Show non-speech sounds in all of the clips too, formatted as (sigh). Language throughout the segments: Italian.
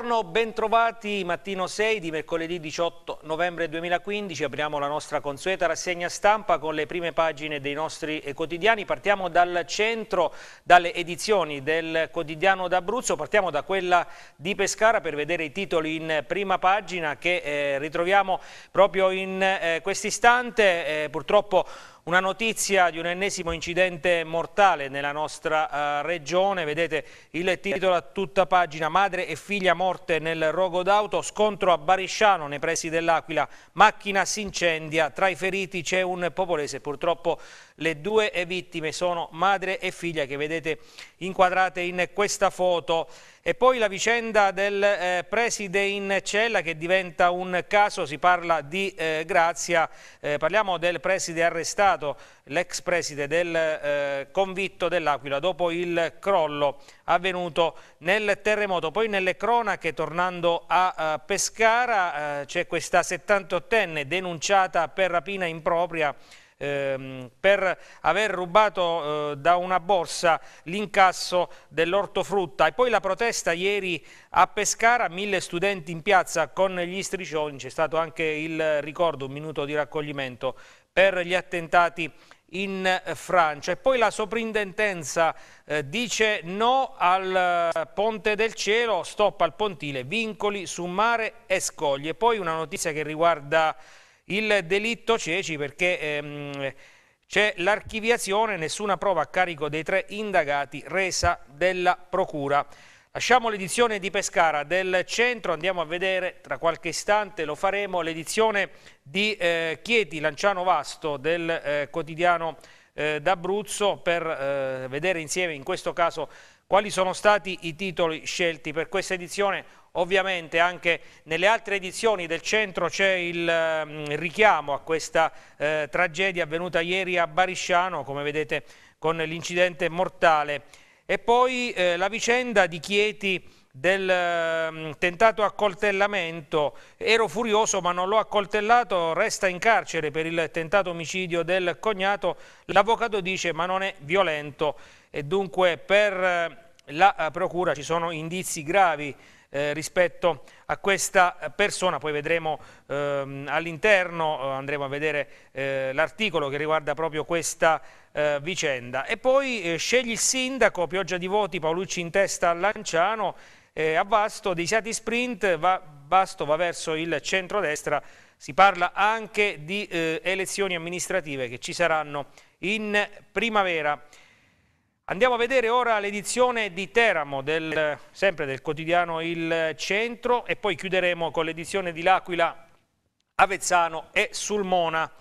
Buongiorno, bentrovati mattino 6 di mercoledì 18 novembre 2015. Apriamo la nostra consueta rassegna stampa con le prime pagine dei nostri eh, quotidiani. Partiamo dal centro, dalle edizioni del quotidiano d'Abruzzo. Partiamo da quella di Pescara per vedere i titoli in prima pagina che eh, ritroviamo proprio in eh, quest'istante. Eh, purtroppo una notizia di un ennesimo incidente mortale nella nostra uh, regione, vedete il titolo a tutta pagina, madre e figlia morte nel rogo d'auto, scontro a Barisciano nei pressi dell'Aquila, macchina si incendia, tra i feriti c'è un popolese purtroppo le due vittime sono madre e figlia che vedete inquadrate in questa foto. E poi la vicenda del eh, preside in cella che diventa un caso, si parla di eh, Grazia, eh, parliamo del preside arrestato, l'ex preside del eh, convitto dell'Aquila dopo il crollo avvenuto nel terremoto. Poi nelle cronache, tornando a, a eh, Pescara, eh, c'è questa 78enne denunciata per rapina impropria ehm, per aver rubato eh, da una borsa l'incasso dell'ortofrutta e poi la protesta ieri a Pescara, mille studenti in piazza con gli striscioni, c'è stato anche il ricordo, un minuto di raccoglimento per gli attentati in Francia. E poi la soprintendenza eh, dice no al eh, Ponte del Cielo, stop al Pontile, vincoli su mare e scoglie. Poi una notizia che riguarda il delitto ceci perché ehm, c'è l'archiviazione, nessuna prova a carico dei tre indagati resa della Procura. Lasciamo l'edizione di Pescara del centro, andiamo a vedere, tra qualche istante lo faremo, l'edizione di eh, Chieti Lanciano Vasto del eh, quotidiano eh, d'Abruzzo per eh, vedere insieme in questo caso quali sono stati i titoli scelti per questa edizione Ovviamente anche nelle altre edizioni del centro c'è il, mm, richiamo a questa eh, tragedia avvenuta ieri a Barisciano, come vedete con l'incidente mortale. E poi eh, la vicenda di Chieti del mm, tentato accoltellamento, ero furioso ma non l'ho accoltellato, resta in carcere per il tentato omicidio del cognato, l'avvocato dice ma non è violento e dunque per eh, la eh, procura ci sono indizi gravi eh, rispetto a questa persona, poi vedremo ehm, all'interno, eh, andremo a vedere eh, l'articolo che riguarda proprio questa eh, vicenda. E poi eh, scegli il sindaco, pioggia di voti, Paolucci in testa a Lanciano, a Vasto, Desiati sprint, va, Vasto va verso il centrodestra, si parla anche di eh, elezioni amministrative che ci saranno in primavera. Andiamo a vedere ora l'edizione di Teramo, del, sempre del quotidiano Il Centro e poi chiuderemo con l'edizione di L'Aquila, Avezzano e Sulmona.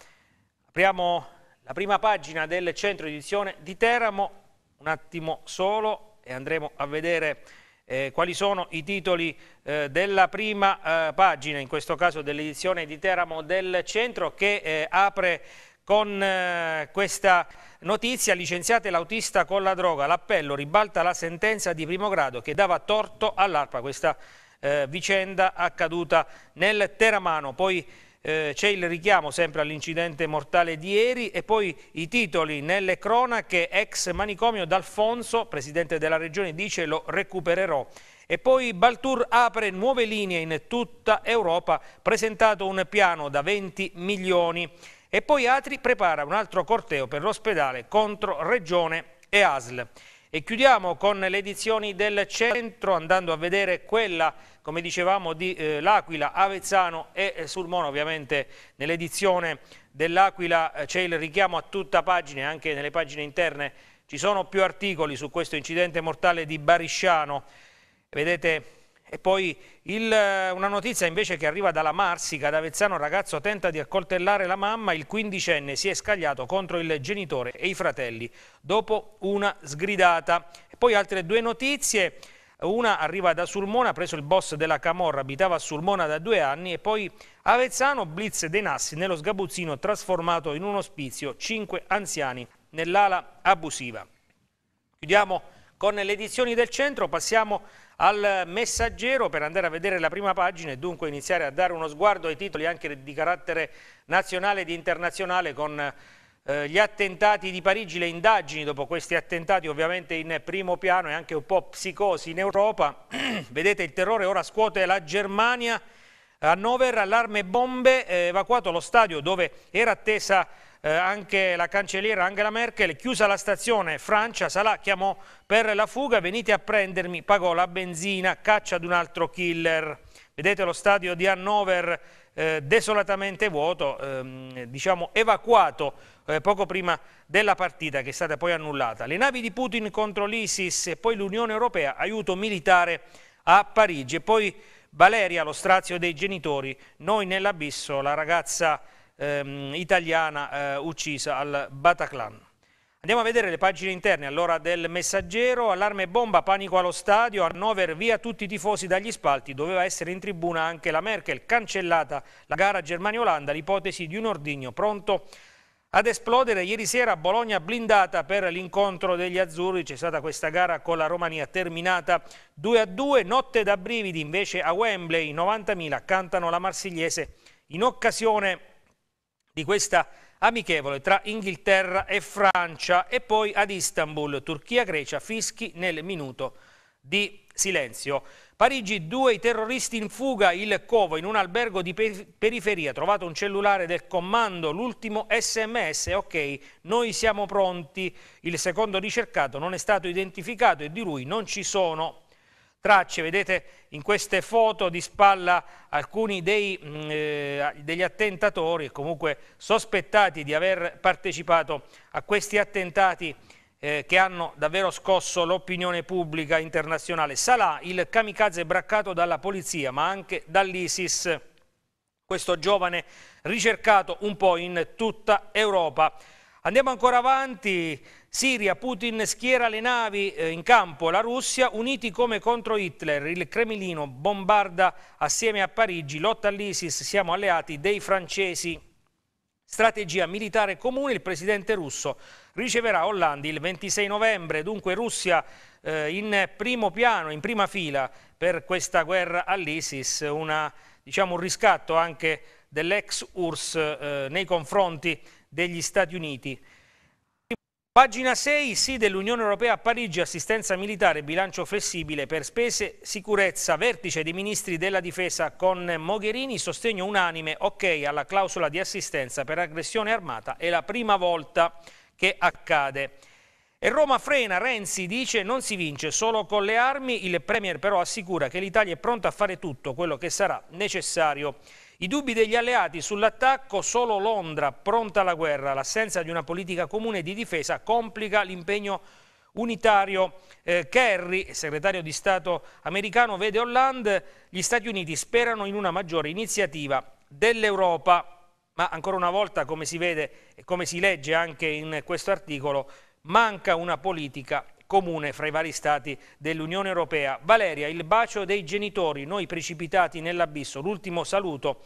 Apriamo la prima pagina del centro edizione di Teramo, un attimo solo e andremo a vedere eh, quali sono i titoli eh, della prima eh, pagina, in questo caso dell'edizione di Teramo del centro che eh, apre con eh, questa notizia licenziate l'autista con la droga, l'appello ribalta la sentenza di primo grado che dava torto all'ARPA, questa eh, vicenda accaduta nel Teramano, poi eh, c'è il richiamo sempre all'incidente mortale di ieri e poi i titoli nelle cronache, ex manicomio D'Alfonso, presidente della regione, dice lo recupererò e poi Baltur apre nuove linee in tutta Europa, presentato un piano da 20 milioni e poi Atri prepara un altro corteo per l'ospedale contro Regione e ASL. E chiudiamo con le edizioni del centro andando a vedere quella, come dicevamo, di eh, L'Aquila, Avezzano e eh, Sulmona. Ovviamente nell'edizione dell'Aquila eh, c'è il richiamo a tutta pagina, anche nelle pagine interne ci sono più articoli su questo incidente mortale di Barisciano. Vedete e poi il, eh, una notizia invece che arriva dalla Marsica, ad Avezzano un ragazzo tenta di accoltellare la mamma, il quindicenne si è scagliato contro il genitore e i fratelli dopo una sgridata. E poi altre due notizie, una arriva da Sulmona, ha preso il boss della Camorra, abitava a Sulmona da due anni e poi Avezzano blitz dei Nassi nello sgabuzzino trasformato in un ospizio, cinque anziani nell'ala abusiva. Chiudiamo con le edizioni del centro, passiamo al messaggero per andare a vedere la prima pagina e dunque iniziare a dare uno sguardo ai titoli anche di carattere nazionale ed internazionale con eh, gli attentati di Parigi, le indagini dopo questi attentati ovviamente in primo piano e anche un po' psicosi in Europa. (clears throat) Vedete il terrore ora scuote la Germania, Hannover, allarme bombe, eh, evacuato lo stadio dove era attesa eh, anche la cancelliera Angela Merkel, chiusa la stazione Francia, Salah chiamò per la fuga, venite a prendermi, pagò la benzina, caccia ad un altro killer. Vedete lo stadio di Hannover eh, desolatamente vuoto, ehm, diciamo evacuato eh, poco prima della partita che è stata poi annullata. Le navi di Putin contro l'ISIS e poi l'Unione Europea, aiuto militare a Parigi. E poi Valeria, lo strazio dei genitori, noi nell'abisso, la ragazza ehm, italiana eh, uccisa al Bataclan. Andiamo a vedere le pagine interne all'ora del messaggero, allarme bomba, panico allo stadio, Hannover via tutti i tifosi dagli spalti, doveva essere in tribuna anche la Merkel, cancellata la gara Germania-Olanda, l'ipotesi di un ordigno pronto ad esplodere ieri sera Bologna blindata per l'incontro degli azzurri, c'è stata questa gara con la Romania terminata 2 a 2, notte da brividi invece a Wembley, 90.000 cantano la marsigliese in occasione di questa amichevole tra Inghilterra e Francia e poi ad Istanbul, Turchia-Grecia, fischi nel minuto di silenzio. Parigi, due terroristi in fuga, il covo in un albergo di periferia, trovato un cellulare del comando, l'ultimo sms, ok, noi siamo pronti, il secondo ricercato non è stato identificato e di lui non ci sono tracce, vedete in queste foto di spalla alcuni dei, mm, eh, degli attentatori, comunque sospettati di aver partecipato a questi attentati eh, che hanno davvero scosso l'opinione pubblica internazionale. Salah, il kamikaze braccato dalla polizia ma anche dall'ISIS, questo giovane ricercato un po' in tutta Europa. Andiamo ancora avanti, Siria, Putin schiera le navi eh, in campo, la Russia uniti come contro Hitler, il Cremlino bombarda assieme a Parigi, lotta all'ISIS, siamo alleati dei francesi. Strategia militare comune, il presidente russo riceverà Hollandi il 26 novembre, dunque Russia eh, in primo piano, in prima fila per questa guerra all'ISIS, diciamo, un riscatto anche dell'ex URSS eh, nei confronti degli Stati Uniti. Pagina 6, sì dell'Unione Europea a Parigi, assistenza militare, bilancio flessibile per spese, sicurezza, vertice dei ministri della difesa con Mogherini, sostegno unanime, ok alla clausola di assistenza per aggressione armata, è la prima volta che accade. E Roma frena, Renzi dice non si vince solo con le armi, il Premier però assicura che l'Italia è pronta a fare tutto quello che sarà necessario i dubbi degli alleati sull'attacco, solo Londra pronta alla guerra, l'assenza di una politica comune di difesa complica l'impegno unitario. Eh, Kerry, segretario di Stato americano, vede Hollande, gli Stati Uniti sperano in una maggiore iniziativa dell'Europa, ma ancora una volta, come si vede e come si legge anche in questo articolo, manca una politica comune fra i vari stati dell'Unione Europea. Valeria, il bacio dei genitori, noi precipitati nell'abisso, l'ultimo saluto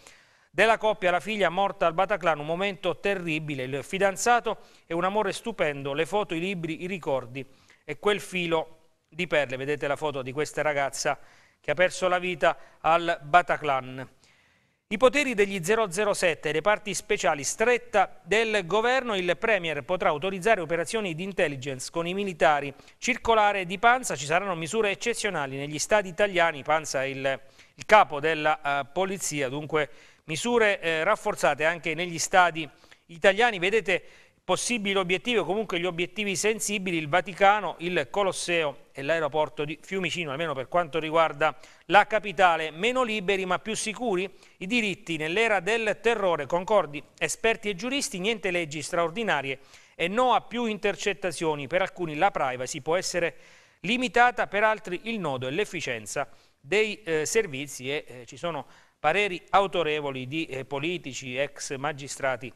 della coppia, la figlia morta al Bataclan, un momento terribile, il fidanzato e un amore stupendo, le foto, i libri, i ricordi e quel filo di perle, vedete la foto di questa ragazza che ha perso la vita al Bataclan. I poteri degli 007 e le speciali stretta del governo, il Premier potrà autorizzare operazioni di intelligence con i militari. Circolare di Panza ci saranno misure eccezionali negli stati italiani, Panza è il, il capo della uh, polizia, dunque misure eh, rafforzate anche negli stati italiani. Vedete possibili obiettivi o comunque gli obiettivi sensibili, il Vaticano, il Colosseo e l'aeroporto di Fiumicino, almeno per quanto riguarda la capitale, meno liberi ma più sicuri? I diritti nell'era del terrore, concordi esperti e giuristi, niente leggi straordinarie e no a più intercettazioni. Per alcuni la privacy può essere limitata, per altri il nodo e l'efficienza dei eh, servizi e eh, ci sono pareri autorevoli di eh, politici, ex magistrati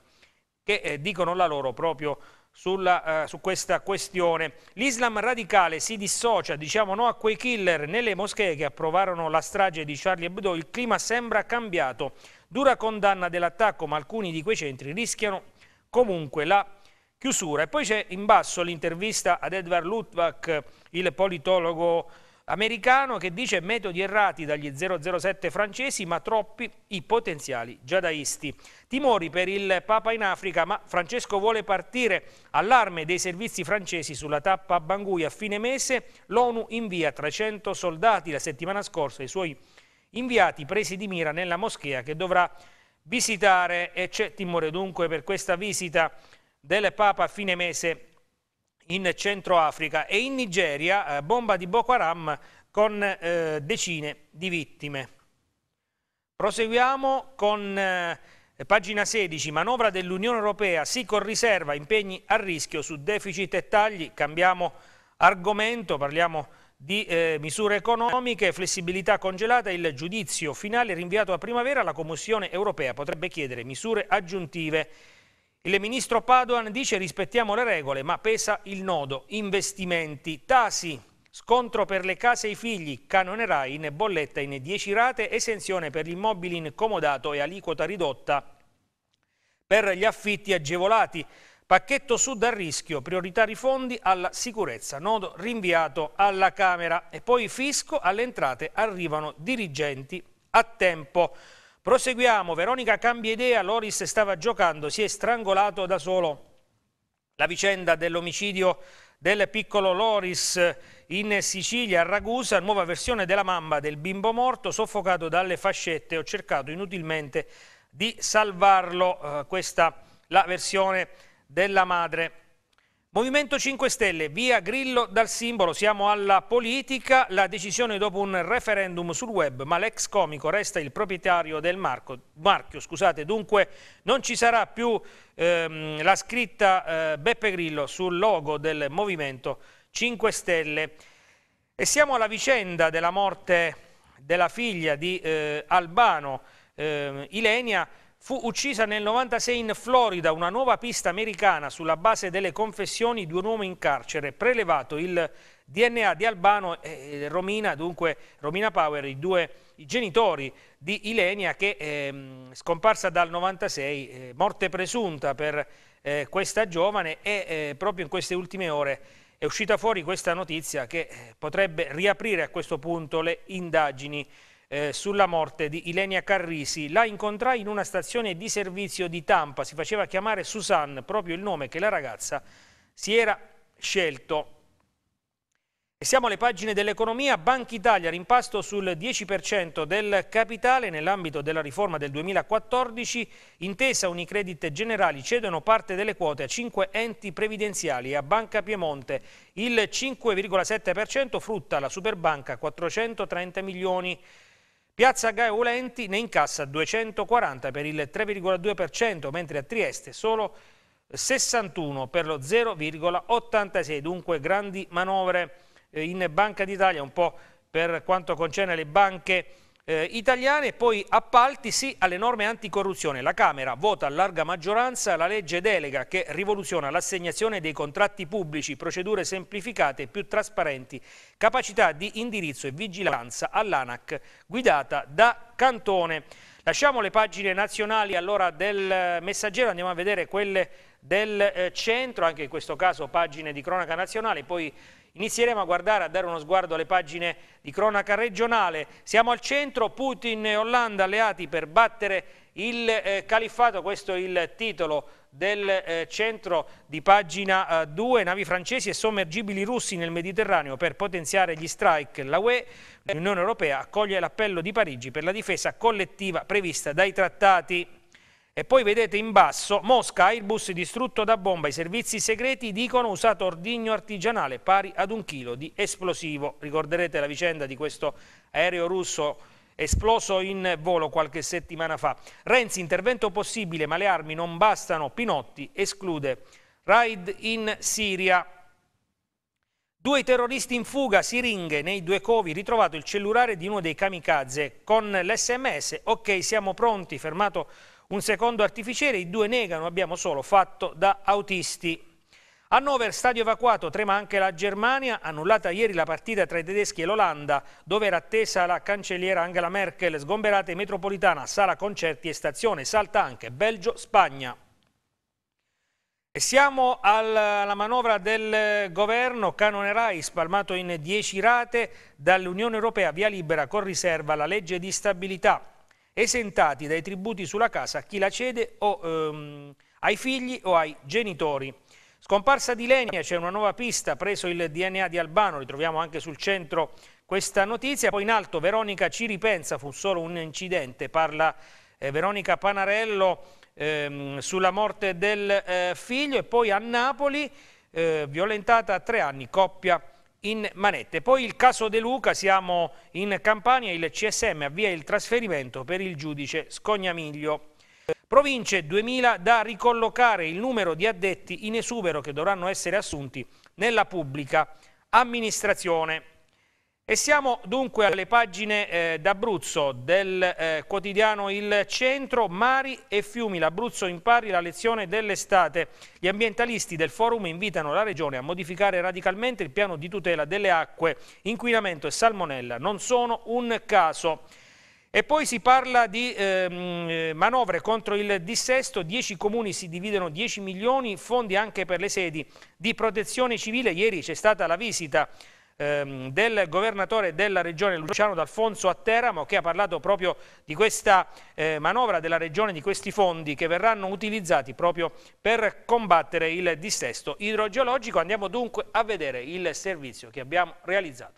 che eh, dicono la loro proprio sulla, eh, su questa questione. L'Islam radicale si dissocia, diciamo no a quei killer nelle moschee che approvarono la strage di Charlie Hebdo, il clima sembra cambiato. Dura condanna dell'attacco, ma alcuni di quei centri rischiano comunque la chiusura. E poi c'è in basso l'intervista ad Edward Lutwak, il politologo americano che dice metodi errati dagli 007 francesi ma troppi i potenziali giadaisti. Timori per il Papa in Africa ma Francesco vuole partire. Allarme dei servizi francesi sulla tappa a Bangui a fine mese. L'ONU invia 300 soldati la settimana scorsa, i suoi inviati presi di mira nella moschea che dovrà visitare e c'è timore dunque per questa visita del Papa a fine mese in Centroafrica e in Nigeria, eh, bomba di Boko Haram con eh, decine di vittime. Proseguiamo con eh, pagina 16, manovra dell'Unione Europea, sì con riserva, impegni a rischio su deficit e tagli, cambiamo argomento, parliamo di eh, misure economiche, flessibilità congelata, il giudizio finale rinviato a primavera, la Commissione Europea potrebbe chiedere misure aggiuntive il ministro Padoan dice rispettiamo le regole, ma pesa il nodo, investimenti, tasi, scontro per le case e i figli, canone RAI in bolletta in 10 rate, esenzione per gli immobili incomodato e aliquota ridotta per gli affitti agevolati. Pacchetto sud a rischio, prioritari fondi alla sicurezza, nodo rinviato alla Camera e poi fisco alle entrate arrivano dirigenti a tempo. Proseguiamo, Veronica cambia idea, Loris stava giocando, si è strangolato da solo. La vicenda dell'omicidio del piccolo Loris in Sicilia, a Ragusa, nuova versione della mamma del bimbo morto, soffocato dalle fascette. Ho cercato inutilmente di salvarlo, eh, questa la versione della madre. Movimento 5 Stelle, via Grillo dal simbolo, siamo alla politica, la decisione dopo un referendum sul web, ma l'ex comico resta il proprietario del marco, marchio, scusate, dunque non ci sarà più ehm, la scritta eh, Beppe Grillo sul logo del Movimento 5 Stelle. E siamo alla vicenda della morte della figlia di eh, Albano, eh, Ilenia, Fu uccisa nel 1996 in Florida una nuova pista americana sulla base delle confessioni di un uomo in carcere, prelevato il DNA di Albano e Romina, dunque Romina Power, i due i genitori di Ilenia che è ehm, scomparsa dal 1996, eh, morte presunta per eh, questa giovane e eh, proprio in queste ultime ore è uscita fuori questa notizia che potrebbe riaprire a questo punto le indagini eh, sulla morte di Ilenia Carrisi. La incontrai in una stazione di servizio di Tampa, si faceva chiamare Susanne, proprio il nome che la ragazza si era scelto. E siamo alle pagine dell'economia, Banca Italia rimpasto sul 10% del capitale nell'ambito della riforma del 2014, intesa Unicredit Generali cedono parte delle quote a 5 enti previdenziali e a Banca Piemonte il 5,7% frutta la Superbanca 430 milioni di Piazza Gae Ulenti ne incassa 240 per il 3,2%, mentre a Trieste solo 61 per lo 0,86. Dunque grandi manovre eh, in Banca d'Italia, un po' per quanto concerne le banche eh, italiane, poi appalti sì alle norme anticorruzione. La Camera vota a larga maggioranza la legge delega che rivoluziona l'assegnazione dei contratti pubblici, procedure semplificate, e più trasparenti, capacità di indirizzo e vigilanza all'ANAC guidata da Cantone. Lasciamo le pagine nazionali allora del eh, messaggero, andiamo a vedere quelle del eh, centro, anche in questo caso pagine di cronaca nazionale, poi Inizieremo a guardare, a dare uno sguardo alle pagine di cronaca regionale. Siamo al centro, Putin e Olanda alleati per battere il eh, califfato, questo è il titolo del eh, centro di pagina 2, eh, navi francesi e sommergibili russi nel Mediterraneo per potenziare gli strike. La UE, l'Unione Europea, accoglie l'appello di Parigi per la difesa collettiva prevista dai trattati. E poi vedete in basso, Mosca, Airbus distrutto da bomba, i servizi segreti dicono usato ordigno artigianale pari ad un chilo di esplosivo. Ricorderete la vicenda di questo aereo russo esploso in volo qualche settimana fa. Renzi, intervento possibile, ma le armi non bastano, Pinotti esclude. Raid in Siria. Due terroristi in fuga, siringhe nei due covi, ritrovato il cellulare di uno dei kamikaze con l'SMS. Ok, siamo pronti, fermato un secondo artificiere, i due negano, abbiamo solo fatto da autisti. Hannover, stadio evacuato, trema anche la Germania, annullata ieri la partita tra i tedeschi e l'Olanda, dove era attesa la cancelliera Angela Merkel, sgomberate metropolitana, sala concerti e stazione, salta anche Belgio-Spagna. E siamo alla manovra del governo, canone RAI spalmato in 10 rate dall'Unione Europea, via libera con riserva la legge di stabilità esentati dai tributi sulla casa a chi la cede o ehm, ai figli o ai genitori. Scomparsa di Lenia, c'è una nuova pista, preso il DNA di Albano, ritroviamo anche sul centro questa notizia. Poi in alto Veronica ci ripensa, fu solo un incidente, parla eh, Veronica Panarello ehm, sulla morte del eh, figlio e poi a Napoli eh, violentata a tre anni, coppia in manette. Poi il caso De Luca, siamo in Campania, il CSM avvia il trasferimento per il giudice Scognamiglio. Province 2000 da ricollocare il numero di addetti in esubero che dovranno essere assunti nella pubblica amministrazione. E siamo dunque alle pagine eh, d'Abruzzo del eh, quotidiano Il Centro, Mari e Fiumi, l'Abruzzo impari la lezione dell'estate. Gli ambientalisti del forum invitano la Regione a modificare radicalmente il piano di tutela delle acque. Inquinamento e salmonella non sono un caso. E poi si parla di ehm, eh, manovre contro il dissesto, 10 comuni si dividono 10 milioni, fondi anche per le sedi di protezione civile. Ieri c'è stata la visita ehm, del governatore della regione Luciano D'Alfonso a Teramo che ha parlato proprio di questa eh, manovra della regione, di questi fondi che verranno utilizzati proprio per combattere il dissesto idrogeologico. Andiamo dunque a vedere il servizio che abbiamo realizzato.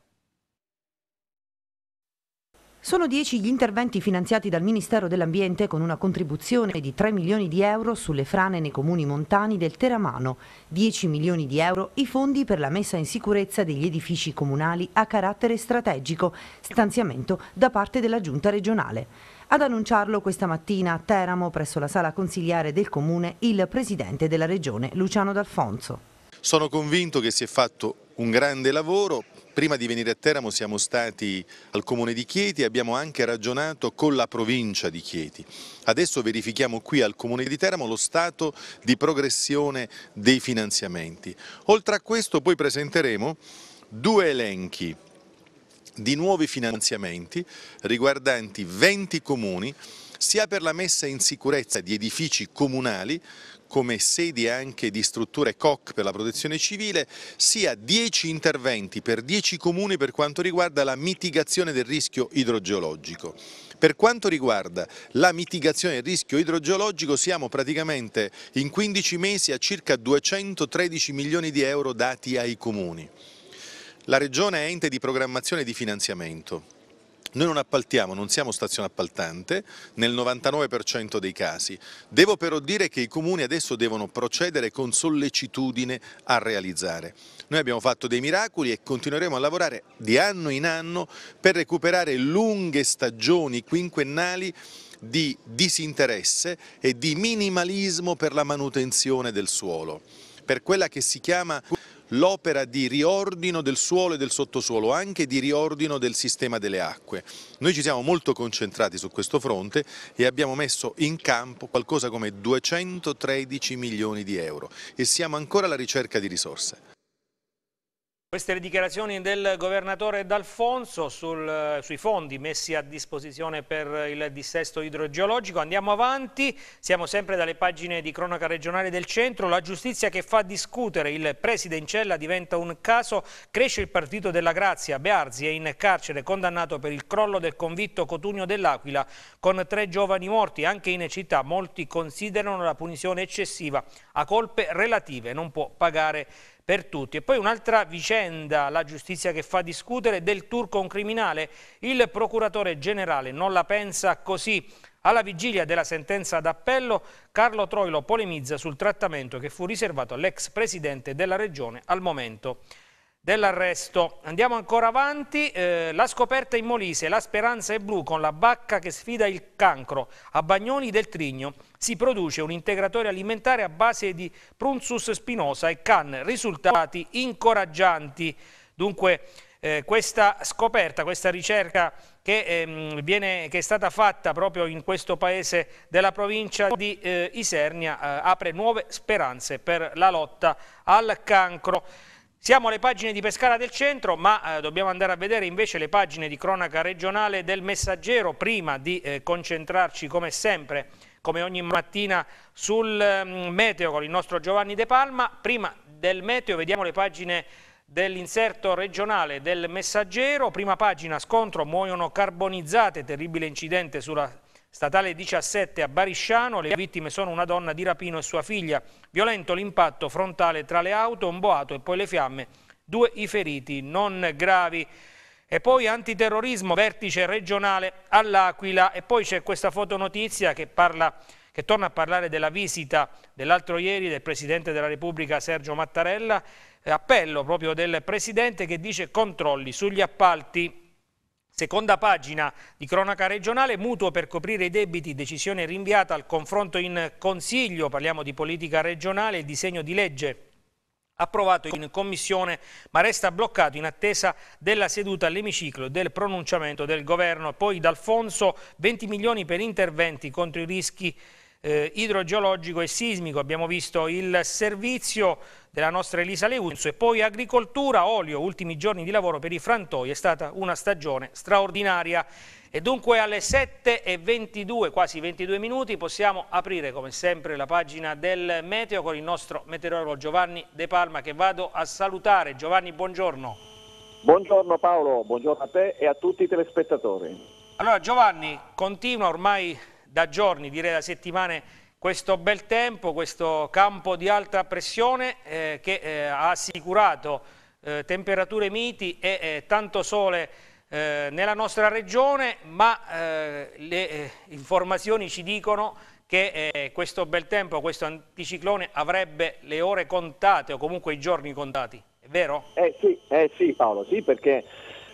Sono 10 gli interventi finanziati dal Ministero dell'Ambiente con una contribuzione di 3 milioni di euro sulle frane nei comuni montani del Teramano, 10 milioni di euro i fondi per la messa in sicurezza degli edifici comunali a carattere strategico, stanziamento da parte della Giunta regionale. Ad annunciarlo questa mattina a Teramo presso la sala consigliare del comune il presidente della regione Luciano D'Alfonso. Sono convinto che si è fatto un grande lavoro Prima di venire a Teramo siamo stati al comune di Chieti e abbiamo anche ragionato con la provincia di Chieti. Adesso verifichiamo qui al comune di Teramo lo stato di progressione dei finanziamenti. Oltre a questo poi presenteremo due elenchi di nuovi finanziamenti riguardanti 20 comuni sia per la messa in sicurezza di edifici comunali come sedi anche di strutture COC per la protezione civile, sia 10 interventi per 10 comuni per quanto riguarda la mitigazione del rischio idrogeologico. Per quanto riguarda la mitigazione del rischio idrogeologico siamo praticamente in 15 mesi a circa 213 milioni di euro dati ai comuni. La Regione è ente di programmazione e di finanziamento. Noi non appaltiamo, non siamo stazione appaltante nel 99% dei casi. Devo però dire che i comuni adesso devono procedere con sollecitudine a realizzare. Noi abbiamo fatto dei miracoli e continueremo a lavorare di anno in anno per recuperare lunghe stagioni quinquennali di disinteresse e di minimalismo per la manutenzione del suolo, per quella che si chiama l'opera di riordino del suolo e del sottosuolo, anche di riordino del sistema delle acque. Noi ci siamo molto concentrati su questo fronte e abbiamo messo in campo qualcosa come 213 milioni di euro e siamo ancora alla ricerca di risorse. Queste le dichiarazioni del governatore D'Alfonso eh, sui fondi messi a disposizione per il dissesto idrogeologico. Andiamo avanti, siamo sempre dalle pagine di cronaca regionale del centro. La giustizia che fa discutere il preside in cella diventa un caso. Cresce il partito della Grazia. Bearzi è in carcere condannato per il crollo del convitto Cotugno dell'Aquila con tre giovani morti. Anche in città molti considerano la punizione eccessiva a colpe relative. Non può pagare per tutti. E poi un'altra vicenda, la giustizia che fa discutere, del turco un criminale. Il procuratore generale non la pensa così. Alla vigilia della sentenza d'appello, Carlo Troilo polemizza sul trattamento che fu riservato all'ex presidente della regione al momento dell'arresto. Andiamo ancora avanti, eh, la scoperta in Molise, la speranza è blu con la bacca che sfida il cancro a Bagnoni del Trigno si produce un integratore alimentare a base di prunsus spinosa e Can, risultati incoraggianti. Dunque eh, questa scoperta, questa ricerca che, ehm, viene, che, è stata fatta proprio in questo paese della provincia di eh, Isernia eh, apre nuove speranze per la lotta al cancro. Siamo alle pagine di Pescara del Centro, ma eh, dobbiamo andare a vedere invece le pagine di cronaca regionale del Messaggero prima di eh, concentrarci come sempre come ogni mattina sul mm, meteo con il nostro Giovanni De Palma. Prima del meteo vediamo le pagine dell'inserto regionale del messaggero. Prima pagina, scontro, muoiono carbonizzate, terribile incidente sulla statale 17 a Barisciano. Le vittime sono una donna di Rapino e sua figlia. Violento l'impatto frontale tra le auto, un boato e poi le fiamme. Due i feriti, non gravi. E poi antiterrorismo, vertice regionale all'Aquila e poi c'è questa fotonotizia che, parla, che torna a parlare della visita dell'altro ieri del Presidente della Repubblica Sergio Mattarella, eh, appello proprio del Presidente che dice controlli sugli appalti. Seconda pagina di cronaca regionale, mutuo per coprire i debiti, decisione rinviata al confronto in Consiglio, parliamo di politica regionale, il disegno di legge approvato in commissione ma resta bloccato in attesa della seduta all'emiciclo e del pronunciamento del governo. Poi D'Alfonso 20 milioni per interventi contro i rischi eh, idrogeologico e sismico, abbiamo visto il servizio della nostra Elisa Leunzo e poi agricoltura, olio, ultimi giorni di lavoro per i frantoi, è stata una stagione straordinaria e dunque alle 7.22, quasi 22 minuti, possiamo aprire come sempre la pagina del meteo con il nostro meteorologo Giovanni De Palma che vado a salutare. Giovanni, buongiorno. Buongiorno Paolo, buongiorno a te e a tutti i telespettatori. Allora Giovanni, continua ormai da giorni, direi da settimane, questo bel tempo, questo campo di alta pressione eh, che eh, ha assicurato eh, temperature miti e eh, tanto sole eh, nella nostra regione, ma le informazioni ci dicono che eh, questo bel tempo, questo anticiclone avrebbe le ore contate o comunque i giorni contati, è vero? Eh sì, eh sì Paolo, sì perché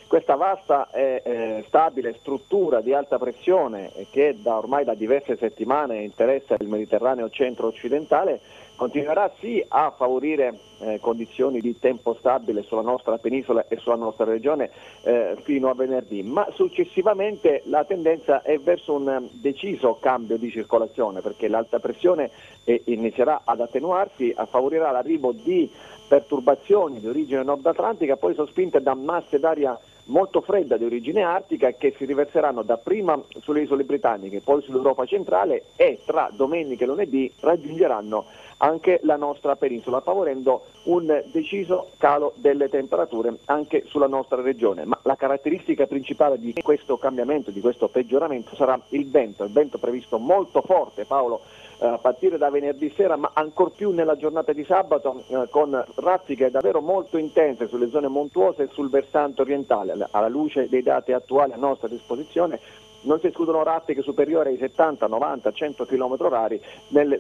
questa vasta e eh, eh, stabile struttura di alta pressione eh, che da ormai da diverse settimane interessa il Mediterraneo centro-occidentale continuerà sì a favorire eh, condizioni di tempo stabile sulla nostra penisola e sulla nostra regione eh, fino a venerdì, ma successivamente la tendenza è verso un eh, deciso cambio di circolazione perché l'alta pressione eh, inizierà ad attenuarsi, a favorirà l'arrivo di perturbazioni di origine nord atlantica, poi sospinte da masse d'aria molto fredda di origine artica che si riverseranno dapprima sulle isole britanniche, poi sull'Europa centrale e tra domenica e lunedì raggiungeranno anche la nostra penisola, favorendo un deciso calo delle temperature anche sulla nostra regione. Ma la caratteristica principale di questo cambiamento, di questo peggioramento, sarà il vento, il vento previsto molto forte, Paolo, eh, a partire da venerdì sera, ma ancor più nella giornata di sabato eh, con raffiche davvero molto intense sulle zone montuose e sul versante orientale. Alla luce dei dati attuali a nostra disposizione non si escludono raffiche superiori ai 70, 90, 100 km orari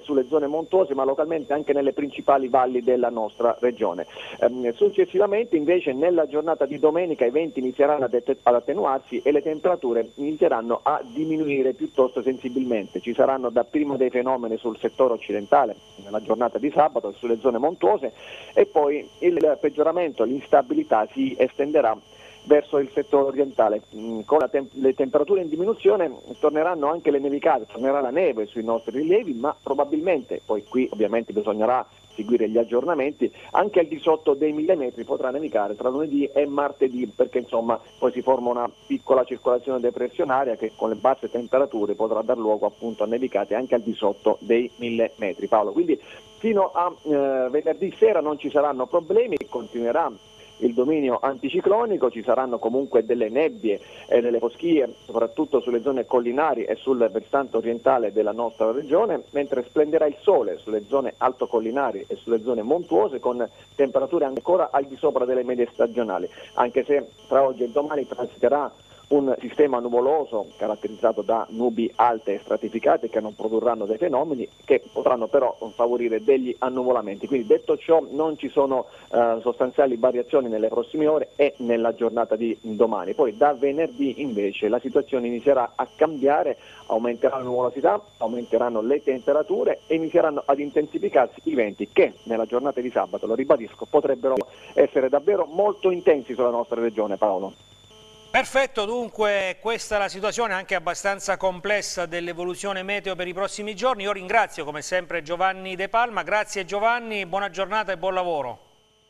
sulle zone montuose ma localmente anche nelle principali valli della nostra regione. Ehm, successivamente invece nella giornata di domenica i venti inizieranno ad attenuarsi e le temperature inizieranno a diminuire piuttosto sensibilmente. Ci saranno dapprima dei fenomeni sul settore occidentale nella giornata di sabato sulle zone montuose e poi il peggioramento, l'instabilità si estenderà verso il settore orientale. Mm, con tem- le temperature in diminuzione torneranno anche le nevicate, tornerà la neve sui nostri rilievi, ma probabilmente, poi qui ovviamente bisognerà seguire gli aggiornamenti, anche al di sotto dei 1000 metri potrà nevicare tra lunedì e martedì perché insomma poi si forma una piccola circolazione depressionaria che con le basse temperature potrà dar luogo appunto a nevicate anche al di sotto dei 1000 metri. Paolo, quindi fino a eh, venerdì sera non ci saranno problemi, continuerà il dominio anticiclonico, ci saranno comunque delle nebbie e eh, delle foschie, soprattutto sulle zone collinari e sul versante orientale della nostra regione, mentre splenderà il sole sulle zone altocollinari e sulle zone montuose con temperature ancora al di sopra delle medie stagionali, anche se tra oggi e domani transiterà un sistema nuvoloso caratterizzato da nubi alte e stratificate che non produrranno dei fenomeni che potranno però favorire degli annuvolamenti. Quindi detto ciò non ci sono eh, sostanziali variazioni nelle prossime ore e nella giornata di domani. Poi da venerdì invece la situazione inizierà a cambiare, aumenterà la nuvolosità, aumenteranno le temperature e inizieranno ad intensificarsi i venti che nella giornata di sabato, lo ribadisco, potrebbero essere davvero molto intensi sulla nostra regione Paolo. Perfetto, dunque questa è la situazione anche abbastanza complessa dell'evoluzione meteo per i prossimi giorni. Io ringrazio come sempre Giovanni De Palma, grazie Giovanni, buona giornata e buon lavoro.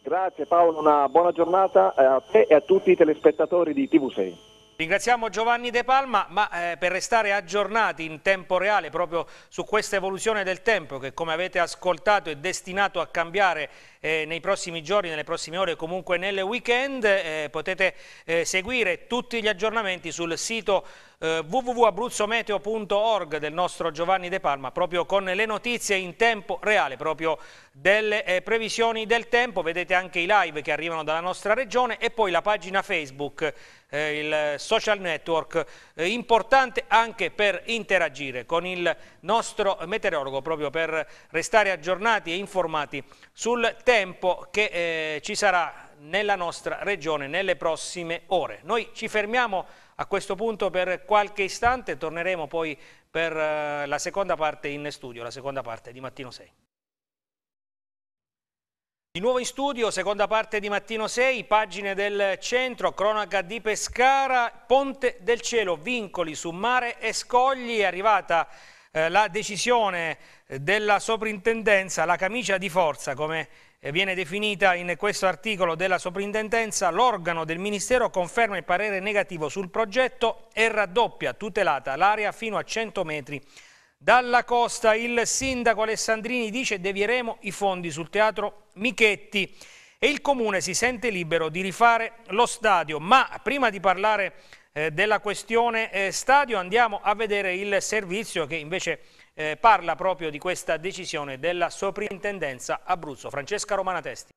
Grazie Paolo, una buona giornata eh, a te e a tutti i telespettatori di TV6. Ringraziamo Giovanni De Palma, ma eh, per restare aggiornati in tempo reale proprio su questa evoluzione del tempo che come avete ascoltato è destinato a cambiare eh, nei prossimi giorni, nelle prossime ore e comunque nel weekend, eh, potete eh, seguire tutti gli aggiornamenti sul sito eh, www.abruzzometeo.org del nostro Giovanni De Palma proprio con le notizie in tempo reale proprio delle eh, previsioni del tempo vedete anche i live che arrivano dalla nostra regione e poi la pagina Facebook eh, il social network eh, importante anche per interagire con il nostro meteorologo proprio per restare aggiornati e informati sul tempo che eh, ci sarà nella nostra regione nelle prossime ore. Noi ci fermiamo a questo punto per qualche istante torneremo poi per eh, la seconda parte in studio, la seconda parte di Mattino 6. Di nuovo in studio, seconda parte di Mattino 6, pagine del centro, cronaca di Pescara, Ponte del Cielo, vincoli su mare e scogli, è arrivata eh, la decisione eh, della soprintendenza, la camicia di forza, come viene definita in questo articolo della soprintendenza, l'organo del Ministero conferma il parere negativo sul progetto e raddoppia tutelata l'area fino a 100 metri dalla costa. Il sindaco Alessandrini dice devieremo i fondi sul teatro Michetti e il comune si sente libero di rifare lo stadio. Ma prima di parlare eh, della questione eh, stadio andiamo a vedere il servizio che invece eh, parla proprio di questa decisione della soprintendenza Abruzzo. Francesca Romana Testi.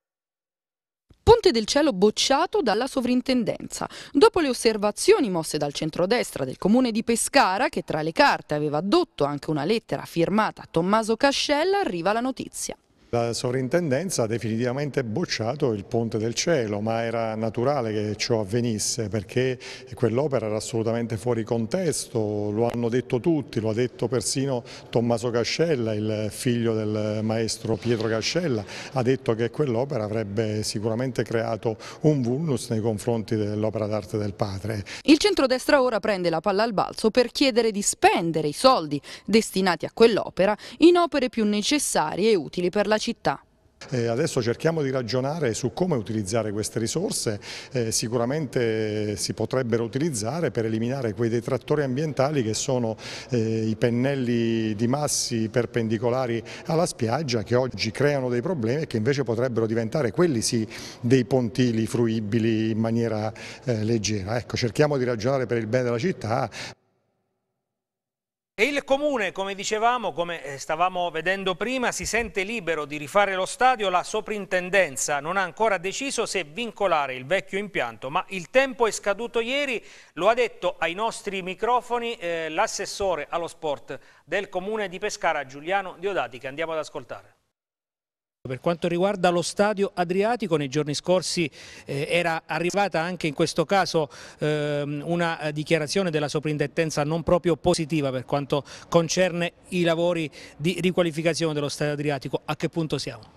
Ponte del cielo bocciato dalla sovrintendenza. Dopo le osservazioni mosse dal centrodestra del comune di Pescara, che tra le carte aveva addotto anche una lettera firmata a Tommaso Cascella, arriva la notizia. La sovrintendenza ha definitivamente bocciato il Ponte del Cielo, ma era naturale che ciò avvenisse perché quell'opera era assolutamente fuori contesto, lo hanno detto tutti, lo ha detto persino Tommaso Cascella, il figlio del maestro Pietro Cascella, ha detto che quell'opera avrebbe sicuramente creato un vulnus nei confronti dell'opera d'arte del padre. Il centrodestra ora prende la palla al balzo per chiedere di spendere i soldi destinati a quell'opera in opere più necessarie e utili per la la città. Eh, adesso cerchiamo di ragionare su come utilizzare queste risorse, eh, sicuramente eh, si potrebbero utilizzare per eliminare quei detrattori ambientali che sono eh, i pennelli di massi perpendicolari alla spiaggia che oggi creano dei problemi e che invece potrebbero diventare quelli sì dei pontili fruibili in maniera eh, leggera. Ecco, cerchiamo di ragionare per il bene della città. E il Comune, come dicevamo, come eh, stavamo vedendo prima, si sente libero di rifare lo stadio, la soprintendenza non ha ancora deciso se vincolare il vecchio impianto, ma il tempo è scaduto ieri, lo ha detto ai nostri microfoni eh, l'assessore allo sport del Comune di Pescara, Giuliano Diodati, che andiamo ad ascoltare. Per quanto riguarda lo stadio Adriatico, nei giorni scorsi eh, era arrivata anche in questo caso ehm, eh, una dichiarazione della soprintendenza non proprio positiva per quanto concerne i lavori di riqualificazione dello stadio Adriatico. A che punto siamo?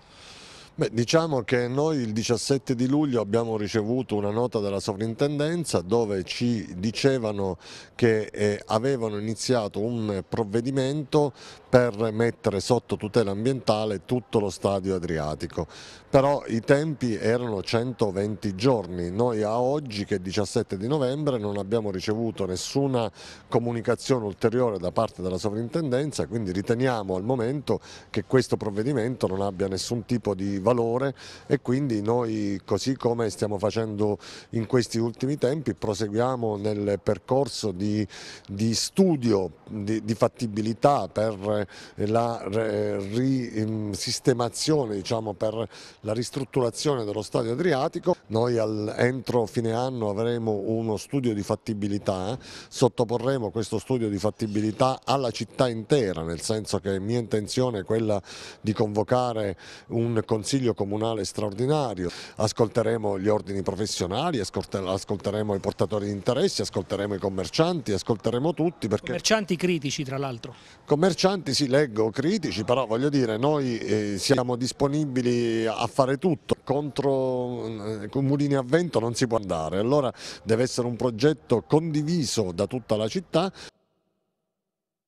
Beh, diciamo che noi il 17 di luglio abbiamo ricevuto una nota dalla sovrintendenza dove ci dicevano che eh, avevano iniziato un provvedimento per mettere sotto tutela ambientale tutto lo stadio adriatico però i tempi erano 120 giorni, noi a oggi che è 17 di novembre non abbiamo ricevuto nessuna comunicazione ulteriore da parte della sovrintendenza, quindi riteniamo al momento che questo provvedimento non abbia nessun tipo di valore e quindi noi così come stiamo facendo in questi ultimi tempi proseguiamo nel percorso di, di studio, di, di, fattibilità per la eh, risistemazione, diciamo per la ristrutturazione dello stadio Adriatico. Noi al, entro fine anno avremo uno studio di fattibilità, eh. sottoporremo questo studio di fattibilità alla città intera, nel senso che mia intenzione è quella di convocare un consiglio comunale straordinario, ascolteremo gli ordini professionali, ascolteremo i portatori di interessi, ascolteremo i commercianti, ascolteremo tutti. Perché... Commercianti critici tra l'altro. Commercianti sì, leggo critici, però voglio dire noi eh, siamo disponibili a fare tutto, contro eh, mulini a vento non si può andare, allora deve essere un progetto condiviso da tutta la città.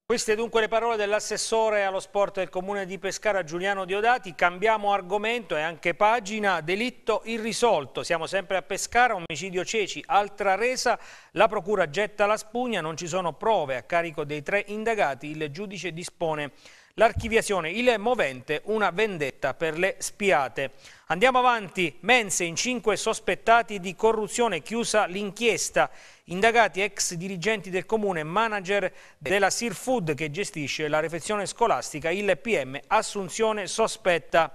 Queste dunque le parole dell'assessore allo sport del comune di Pescara Giuliano Diodati, cambiamo argomento e anche pagina, delitto irrisolto, siamo sempre a Pescara, omicidio Ceci, altra resa, la procura getta la spugna, non ci sono prove a carico dei tre indagati, il giudice dispone L'archiviazione, il movente, una vendetta per le spiate. Andiamo avanti, mense in cinque sospettati di corruzione, chiusa l'inchiesta. Indagati ex dirigenti del comune, manager della Food che gestisce la refezione scolastica, il PM Assunzione sospetta.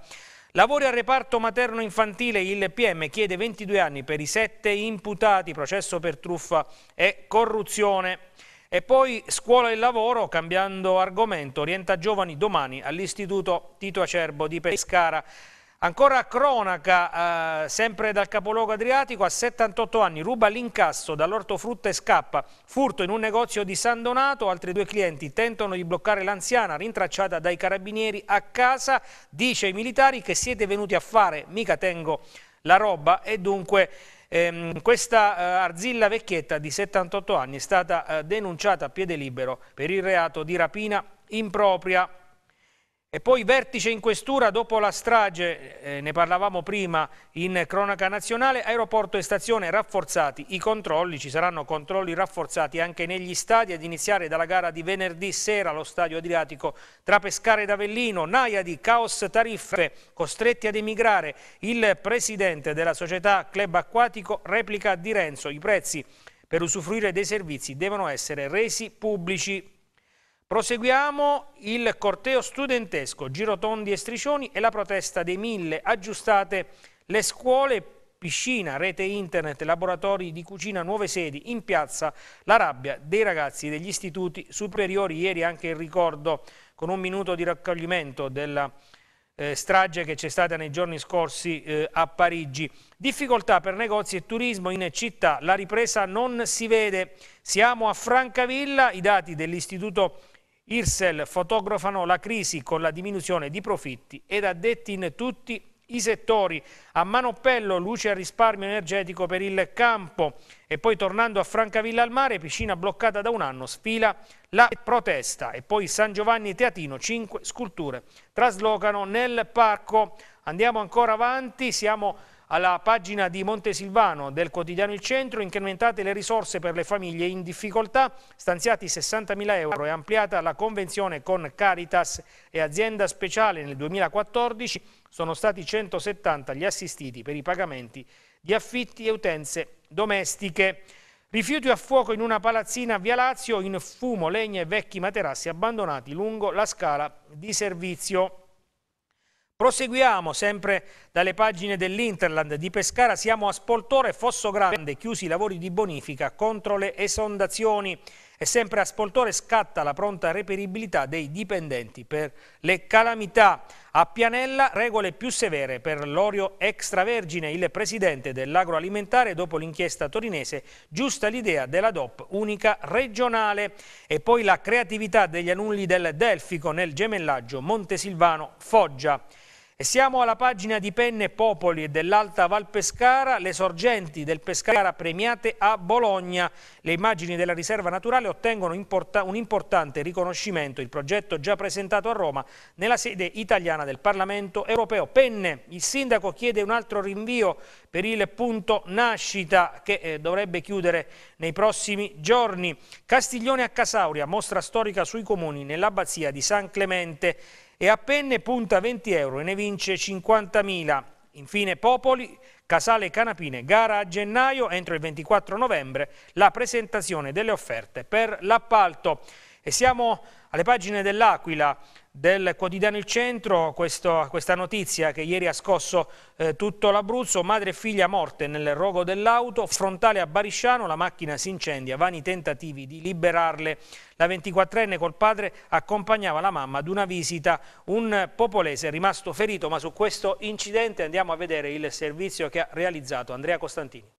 Lavori al reparto materno-infantile, il PM chiede 22 anni per i sette imputati, processo per truffa e corruzione. E poi scuola e lavoro, cambiando argomento, orienta giovani domani all'Istituto Tito Acerbo di Pescara. Ancora cronaca, eh, sempre dal capoluogo adriatico, a 78 anni ruba l'incasso dall'ortofrutta e scappa. Furto in un negozio di San Donato, altri due clienti tentano di bloccare l'anziana rintracciata dai carabinieri a casa. Dice ai militari che siete venuti a fare, mica tengo la roba e dunque... Ehm, questa eh, arzilla vecchietta di 78 anni è stata eh, denunciata a piede libero per il reato di rapina impropria e poi vertice in questura dopo la strage, eh, ne parlavamo prima in cronaca nazionale, aeroporto e stazione rafforzati i controlli, ci saranno controlli rafforzati anche negli stadi ad iniziare dalla gara di venerdì sera allo stadio Adriatico tra Pescare ed Avellino, Naiadi, caos tariffe, costretti ad emigrare, il presidente della società Club Acquatico replica di Renzo, i prezzi per usufruire dei servizi devono essere resi pubblici. Proseguiamo il corteo studentesco, girotondi e striscioni e la protesta dei mille. Aggiustate le scuole, piscina, rete internet, laboratori di cucina, nuove sedi. In piazza la rabbia dei ragazzi degli istituti superiori. Ieri anche il ricordo con un minuto di raccoglimento della eh, strage che c'è stata nei giorni scorsi eh, a Parigi. Difficoltà per negozi e turismo in città, la ripresa non si vede. Siamo a Francavilla, i dati dell'Istituto Irsel fotografano la crisi con la diminuzione di profitti ed addetti in tutti i settori. A Manopello luce al risparmio energetico per il campo e poi tornando a Francavilla al mare, piscina bloccata da un anno, sfila la protesta e poi San Giovanni Teatino, cinque sculture traslocano nel parco. Andiamo ancora avanti, siamo alla pagina di Montesilvano del quotidiano Il Centro incrementate le risorse per le famiglie in difficoltà, stanziati 60.000 euro e ampliata la convenzione con Caritas e azienda speciale nel 2014, sono stati 170 gli assistiti per i pagamenti di affitti e utenze domestiche. Rifiuti a fuoco in una palazzina a Via Lazio, in fumo, legna e vecchi materassi abbandonati lungo la scala di servizio. Proseguiamo sempre dalle pagine dell'Interland di Pescara, siamo a Spoltore Fossogrande, chiusi i lavori di bonifica contro le esondazioni e sempre a Spoltore scatta la pronta reperibilità dei dipendenti per le calamità. A Pianella regole più severe per l'olio extravergine. Il presidente dell'agroalimentare dopo l'inchiesta torinese giusta l'idea della DOP unica regionale e poi la creatività degli annulli del Delfico nel gemellaggio Montesilvano-Foggia. E siamo alla pagina di Penne Popoli e dell'Alta Val Pescara, le sorgenti del Pescara premiate a Bologna. Le immagini della riserva naturale ottengono import un importante riconoscimento, il progetto già presentato a Roma nella sede italiana del Parlamento europeo. Penne, il sindaco chiede un altro rinvio per il punto nascita che eh, dovrebbe chiudere nei prossimi giorni. Castiglione a Casauria, mostra storica sui comuni nell'abbazia di San Clemente e a penne punta 20 euro e ne vince 50.000. Infine Popoli, Casale Canapine, gara a gennaio, entro il 24 novembre, la presentazione delle offerte per l'appalto. E siamo alle pagine dell'Aquila del quotidiano Il Centro, questo, questa notizia che ieri ha scosso eh, tutto l'Abruzzo, madre e figlia morte nel rogo dell'auto, frontale a Barisciano, la macchina si incendia, vani tentativi di liberarle. La 24enne col padre accompagnava la mamma ad una visita, un popolese è rimasto ferito, ma su questo incidente andiamo a vedere il servizio che ha realizzato Andrea Costantini.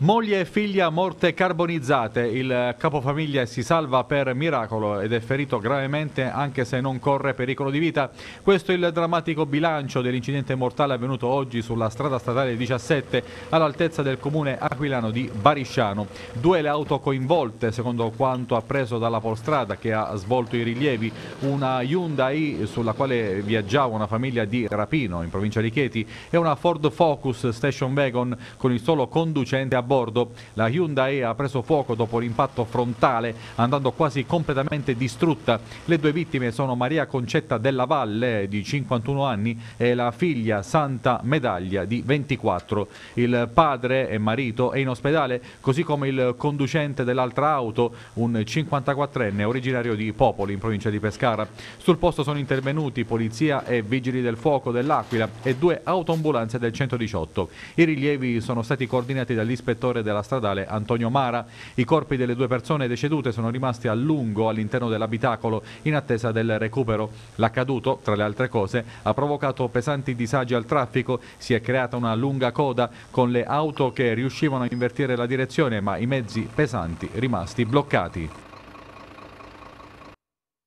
Moglie e figlia morte carbonizzate, il capofamiglia si salva per miracolo ed è ferito gravemente anche se non corre pericolo di vita. Questo è il drammatico bilancio dell'incidente mortale avvenuto oggi sulla strada statale 17 all'altezza del comune aquilano di Barisciano. Due le auto coinvolte, secondo quanto appreso dalla polstrada che ha svolto i rilievi, una Hyundai sulla quale viaggiava una famiglia di Rapino in provincia di Chieti e una Ford Focus Station Wagon con il solo conducente a bordo. La Hyundai ha preso fuoco dopo l'impatto frontale, andando quasi completamente distrutta. Le due vittime sono Maria Concetta della Valle, di 51 anni, e la figlia Santa Medaglia, di 24. Il padre e marito è in ospedale, così come il conducente dell'altra auto, un 54enne originario di Popoli, in provincia di Pescara. Sul posto sono intervenuti polizia e vigili del fuoco dell'Aquila e due autoambulanze del 118. I rilievi sono stati coordinati dall'ispettore direttore della stradale Antonio Mara. I corpi delle due persone decedute sono rimasti a lungo all'interno dell'abitacolo in attesa del recupero. L'accaduto, tra le altre cose, ha provocato pesanti disagi al traffico, si è creata una lunga coda con le auto che riuscivano a invertire la direzione ma i mezzi pesanti rimasti bloccati.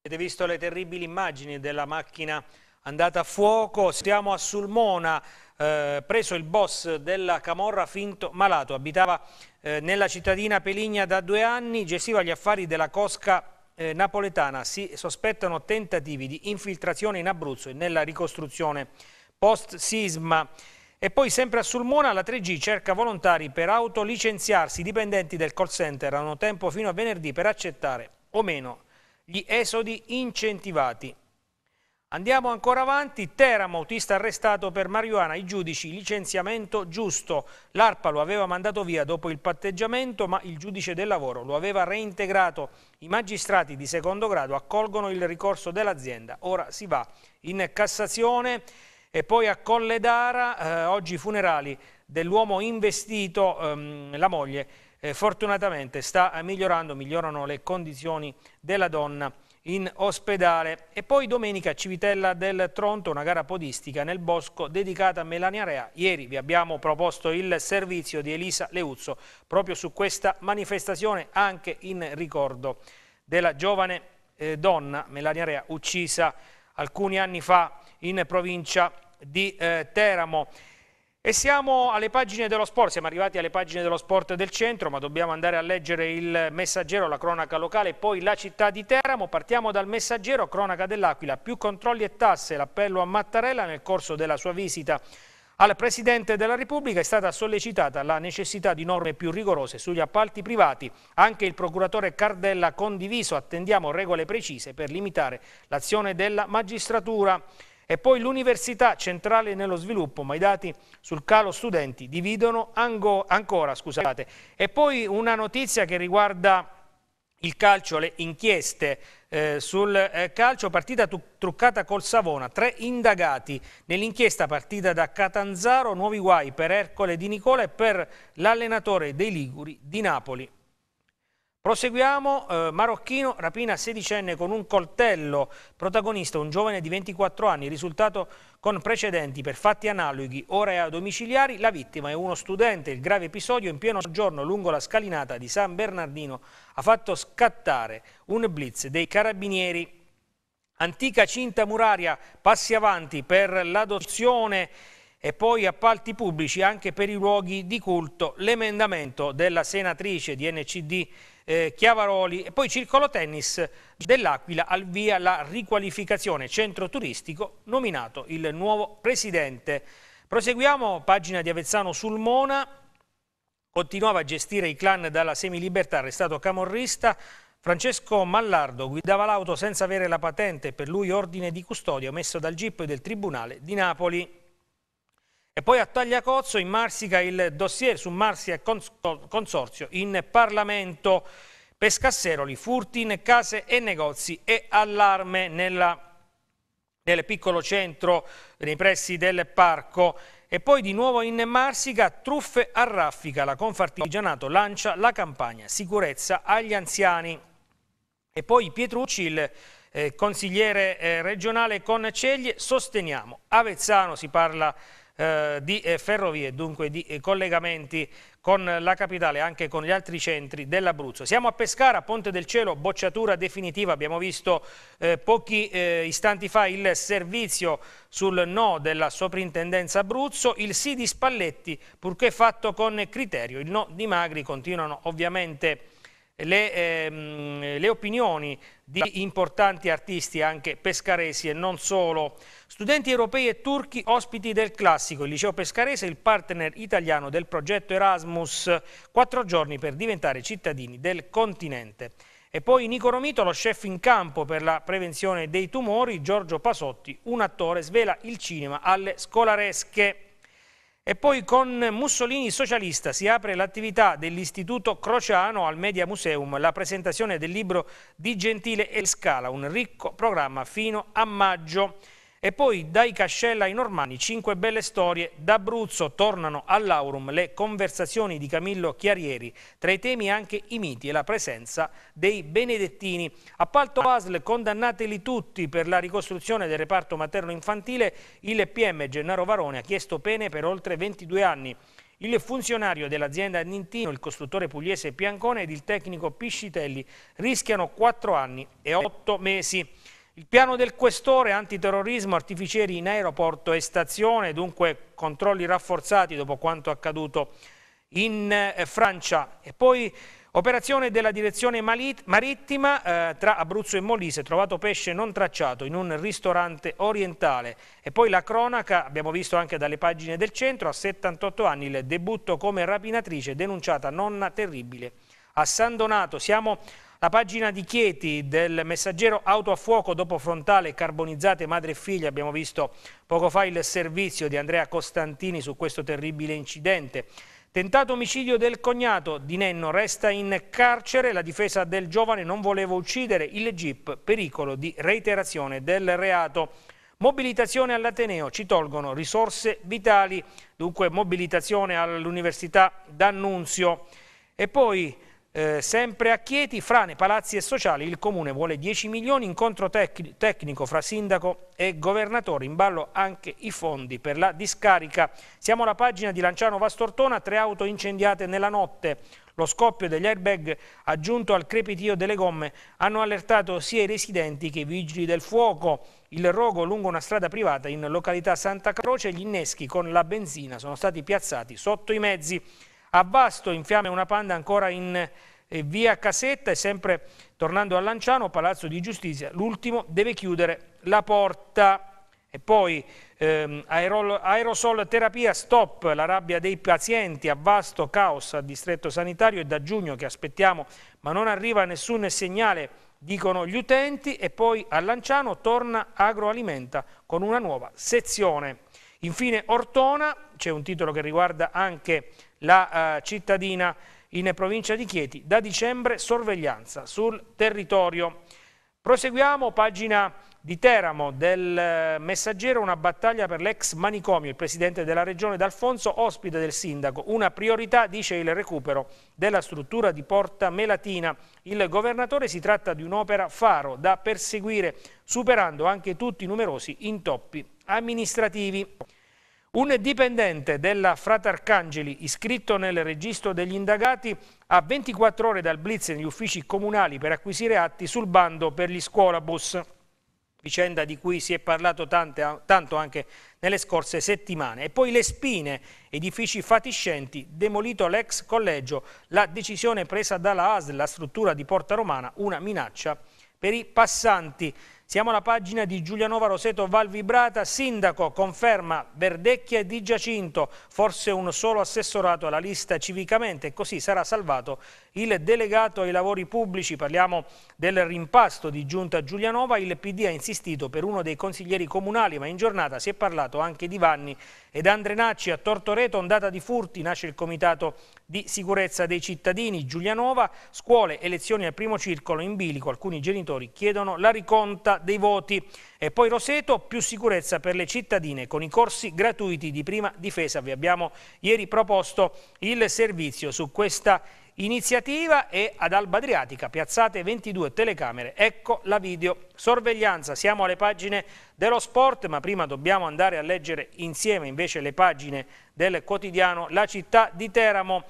Avete visto le terribili immagini della macchina andata a fuoco? Siamo a Sulmona eh, preso il boss della Camorra finto malato. Abitava eh, nella cittadina Peligna da due anni, gestiva gli affari della Cosca eh, napoletana. Si sospettano tentativi di infiltrazione in Abruzzo e nella ricostruzione post-sisma. E poi sempre a Sulmona la 3G cerca volontari per autolicenziarsi. I dipendenti del call center hanno tempo fino a venerdì per accettare o meno gli esodi incentivati. Andiamo ancora avanti, Teramo, autista arrestato per marijuana, i giudici, licenziamento giusto. L'ARPA lo aveva mandato via dopo il patteggiamento, ma il giudice del lavoro lo aveva reintegrato. I magistrati di secondo grado accolgono il ricorso dell'azienda. Ora si va in Cassazione e poi a Colledara, eh, oggi funerali dell'uomo investito, ehm, la moglie eh, fortunatamente sta migliorando, migliorano le condizioni della donna in ospedale. E poi domenica Civitella del Tronto, una gara podistica nel bosco dedicata a Melania Rea. Ieri vi abbiamo proposto il servizio di Elisa Leuzzo proprio su questa manifestazione anche in ricordo della giovane eh, donna Melania Rea uccisa alcuni anni fa in provincia di eh, Teramo. E siamo alle pagine dello sport, siamo arrivati alle pagine dello sport del centro, ma dobbiamo andare a leggere il messaggero, la cronaca locale e poi la città di Teramo. Partiamo dal messaggero, cronaca dell'Aquila, più controlli e tasse, l'appello a Mattarella nel corso della sua visita al Presidente della Repubblica è stata sollecitata la necessità di norme più rigorose sugli appalti privati. Anche il procuratore Cardella ha condiviso attendiamo regole precise per limitare l'azione della magistratura. E poi l'università centrale nello sviluppo, ma i dati sul calo studenti dividono ancora. Scusate. E poi una notizia che riguarda il calcio, le inchieste eh, sul eh, calcio, partita truccata col Savona, tre indagati nell'inchiesta partita da Catanzaro, nuovi guai per Ercole Di Nicola e per l'allenatore dei Liguri di Napoli. Proseguiamo, eh, marocchino rapina sedicenne con un coltello, protagonista un giovane di 24 anni, risultato con precedenti per fatti analoghi, ora è a domiciliari, la vittima è uno studente, il grave episodio in pieno soggiorno lungo la scalinata di San Bernardino ha fatto scattare un blitz dei carabinieri. Antica cinta muraria, passi avanti per l'adozione e poi appalti pubblici anche per i luoghi di culto, l'emendamento della senatrice di NCD eh, Chiavaroli e poi circolo tennis dell'Aquila al via la riqualificazione centro turistico nominato il nuovo presidente. Proseguiamo, pagina di Avezzano Sulmona, continuava a gestire i clan dalla semilibertà, arrestato camorrista, Francesco Mallardo guidava l'auto senza avere la patente, per lui ordine di custodia messo dal GIP del Tribunale di Napoli. E poi a Tagliacozzo in Marsica il dossier su Marsia e Consorzio in Parlamento. Pescasseroli, furti in case e negozi e allarme nella, nel piccolo centro nei pressi del parco. E poi di nuovo in Marsica, truffe a raffica. La Confartigianato lancia la campagna sicurezza agli anziani. E poi Pietrucci, il eh, consigliere eh, regionale con Ceglie, sosteniamo. Avezzano si parla eh, di eh, ferrovie, dunque di eh, collegamenti con la capitale, anche con gli altri centri dell'Abruzzo. Siamo a Pescara, Ponte del Cielo, bocciatura definitiva, abbiamo visto eh, pochi istanti fa il servizio sul no della soprintendenza Abruzzo, il sì di Spalletti, purché fatto con criterio, il no di Magri, continuano ovviamente le, ehm, le opinioni di importanti artisti anche pescaresi e non solo. Studenti europei e turchi ospiti del classico, il liceo pescarese il partner italiano del progetto Erasmus, quattro giorni per diventare cittadini del continente. E poi Nico Romito, lo chef in campo per la prevenzione dei tumori, Giorgio Pasotti, un attore, svela il cinema alle scolaresche. E poi con Mussolini socialista si apre l'attività dell'Istituto Crociano al Media Museum, la presentazione del libro di Gentile e Scala, un ricco programma fino a maggio. E poi dai Cascella ai Normanni, cinque belle storie. D'Abruzzo tornano all'Aurum le conversazioni di Camillo Chiarieri, tra i temi anche i miti e la presenza dei benedettini. Appalto ASL, condannateli tutti per la ricostruzione del reparto materno-infantile. Il PM Gennaro Varone ha chiesto pene per oltre 22 anni. Il funzionario dell'azienda Nintino, il costruttore pugliese Piancone ed il tecnico Piscitelli rischiano 4 anni e 8 mesi. Il piano del questore antiterrorismo, artificieri in aeroporto e stazione, dunque controlli rafforzati dopo quanto accaduto in eh, Francia. E poi operazione della direzione marittima eh, tra Abruzzo e Molise, trovato pesce non tracciato in un ristorante orientale. E poi la cronaca, abbiamo visto anche dalle pagine del centro, a 78 anni il debutto come rapinatrice, denunciata nonna terribile a San Donato. Siamo la pagina di Chieti del messaggero auto a fuoco dopo frontale carbonizzate madre e figlia, abbiamo visto poco fa il servizio di Andrea Costantini su questo terribile incidente. Tentato omicidio del cognato di Nenno resta in carcere, la difesa del giovane non voleva uccidere, il Jeep pericolo di reiterazione del reato. Mobilitazione all'Ateneo, ci tolgono risorse vitali, dunque mobilitazione all'Università d'Annunzio. E poi eh, sempre a Chieti, frane, palazzi e sociali, il comune vuole 10 milioni, incontro tec tecnico fra sindaco e governatore, in ballo anche i fondi per la discarica. Siamo alla pagina di Lanciano Vastortona, tre auto incendiate nella notte. Lo scoppio degli airbag aggiunto al crepitio delle gomme hanno allertato sia i residenti che i vigili del fuoco. Il rogo lungo una strada privata in località Santa Croce, gli inneschi con la benzina sono stati piazzati sotto i mezzi. A Vasto in fiamme una panda ancora in eh, via Casetta e sempre tornando a Lanciano, Palazzo di Giustizia, l'ultimo deve chiudere la porta. E poi ehm, aerosol terapia stop, la rabbia dei pazienti, a vasto caos al distretto sanitario è da giugno che aspettiamo ma non arriva nessun segnale, dicono gli utenti e poi a Lanciano torna agroalimenta con una nuova sezione. Infine Ortona, c'è un titolo che riguarda anche la eh, cittadina in provincia di Chieti, da dicembre sorveglianza sul territorio. Proseguiamo, pagina di Teramo, del eh, messaggero una battaglia per l'ex manicomio. Il presidente della regione D'Alfonso ospite del sindaco. Una priorità, dice il recupero della struttura di Porta Melatina. Il governatore si tratta di un'opera faro da perseguire, superando anche tutti i numerosi intoppi amministrativi. Un dipendente della Frata Arcangeli iscritto nel registro degli indagati ha 24 ore dal blitz negli uffici comunali per acquisire atti sul bando per gli scuolabus, vicenda di cui si è parlato tante, tanto anche nelle scorse settimane. E poi le spine, edifici fatiscenti, demolito l'ex collegio, la decisione presa dalla ASL, la struttura di Porta Romana, una minaccia per i passanti. Siamo alla pagina di Giulianova Roseto Valvibrata, sindaco conferma Verdecchia e di Giacinto, forse un solo assessorato alla lista civicamente e così sarà salvato il delegato ai lavori pubblici, parliamo del rimpasto di Giunta Giulianova, il PD ha insistito per uno dei consiglieri comunali ma in giornata si è parlato anche di Vanni ed Andrenacci a Tortoreto, ondata di furti, nasce il comitato di sicurezza dei cittadini, Giulianova, scuole, elezioni al primo circolo in bilico, alcuni genitori chiedono la riconta raccolta dei voti. E poi Roseto, più sicurezza per le cittadine con i corsi gratuiti di prima difesa. Vi abbiamo ieri proposto il servizio su questa iniziativa e ad Alba Adriatica, piazzate 22 telecamere. Ecco la video sorveglianza. Siamo alle pagine dello sport, ma prima dobbiamo andare a leggere insieme invece le pagine del quotidiano La città di Teramo.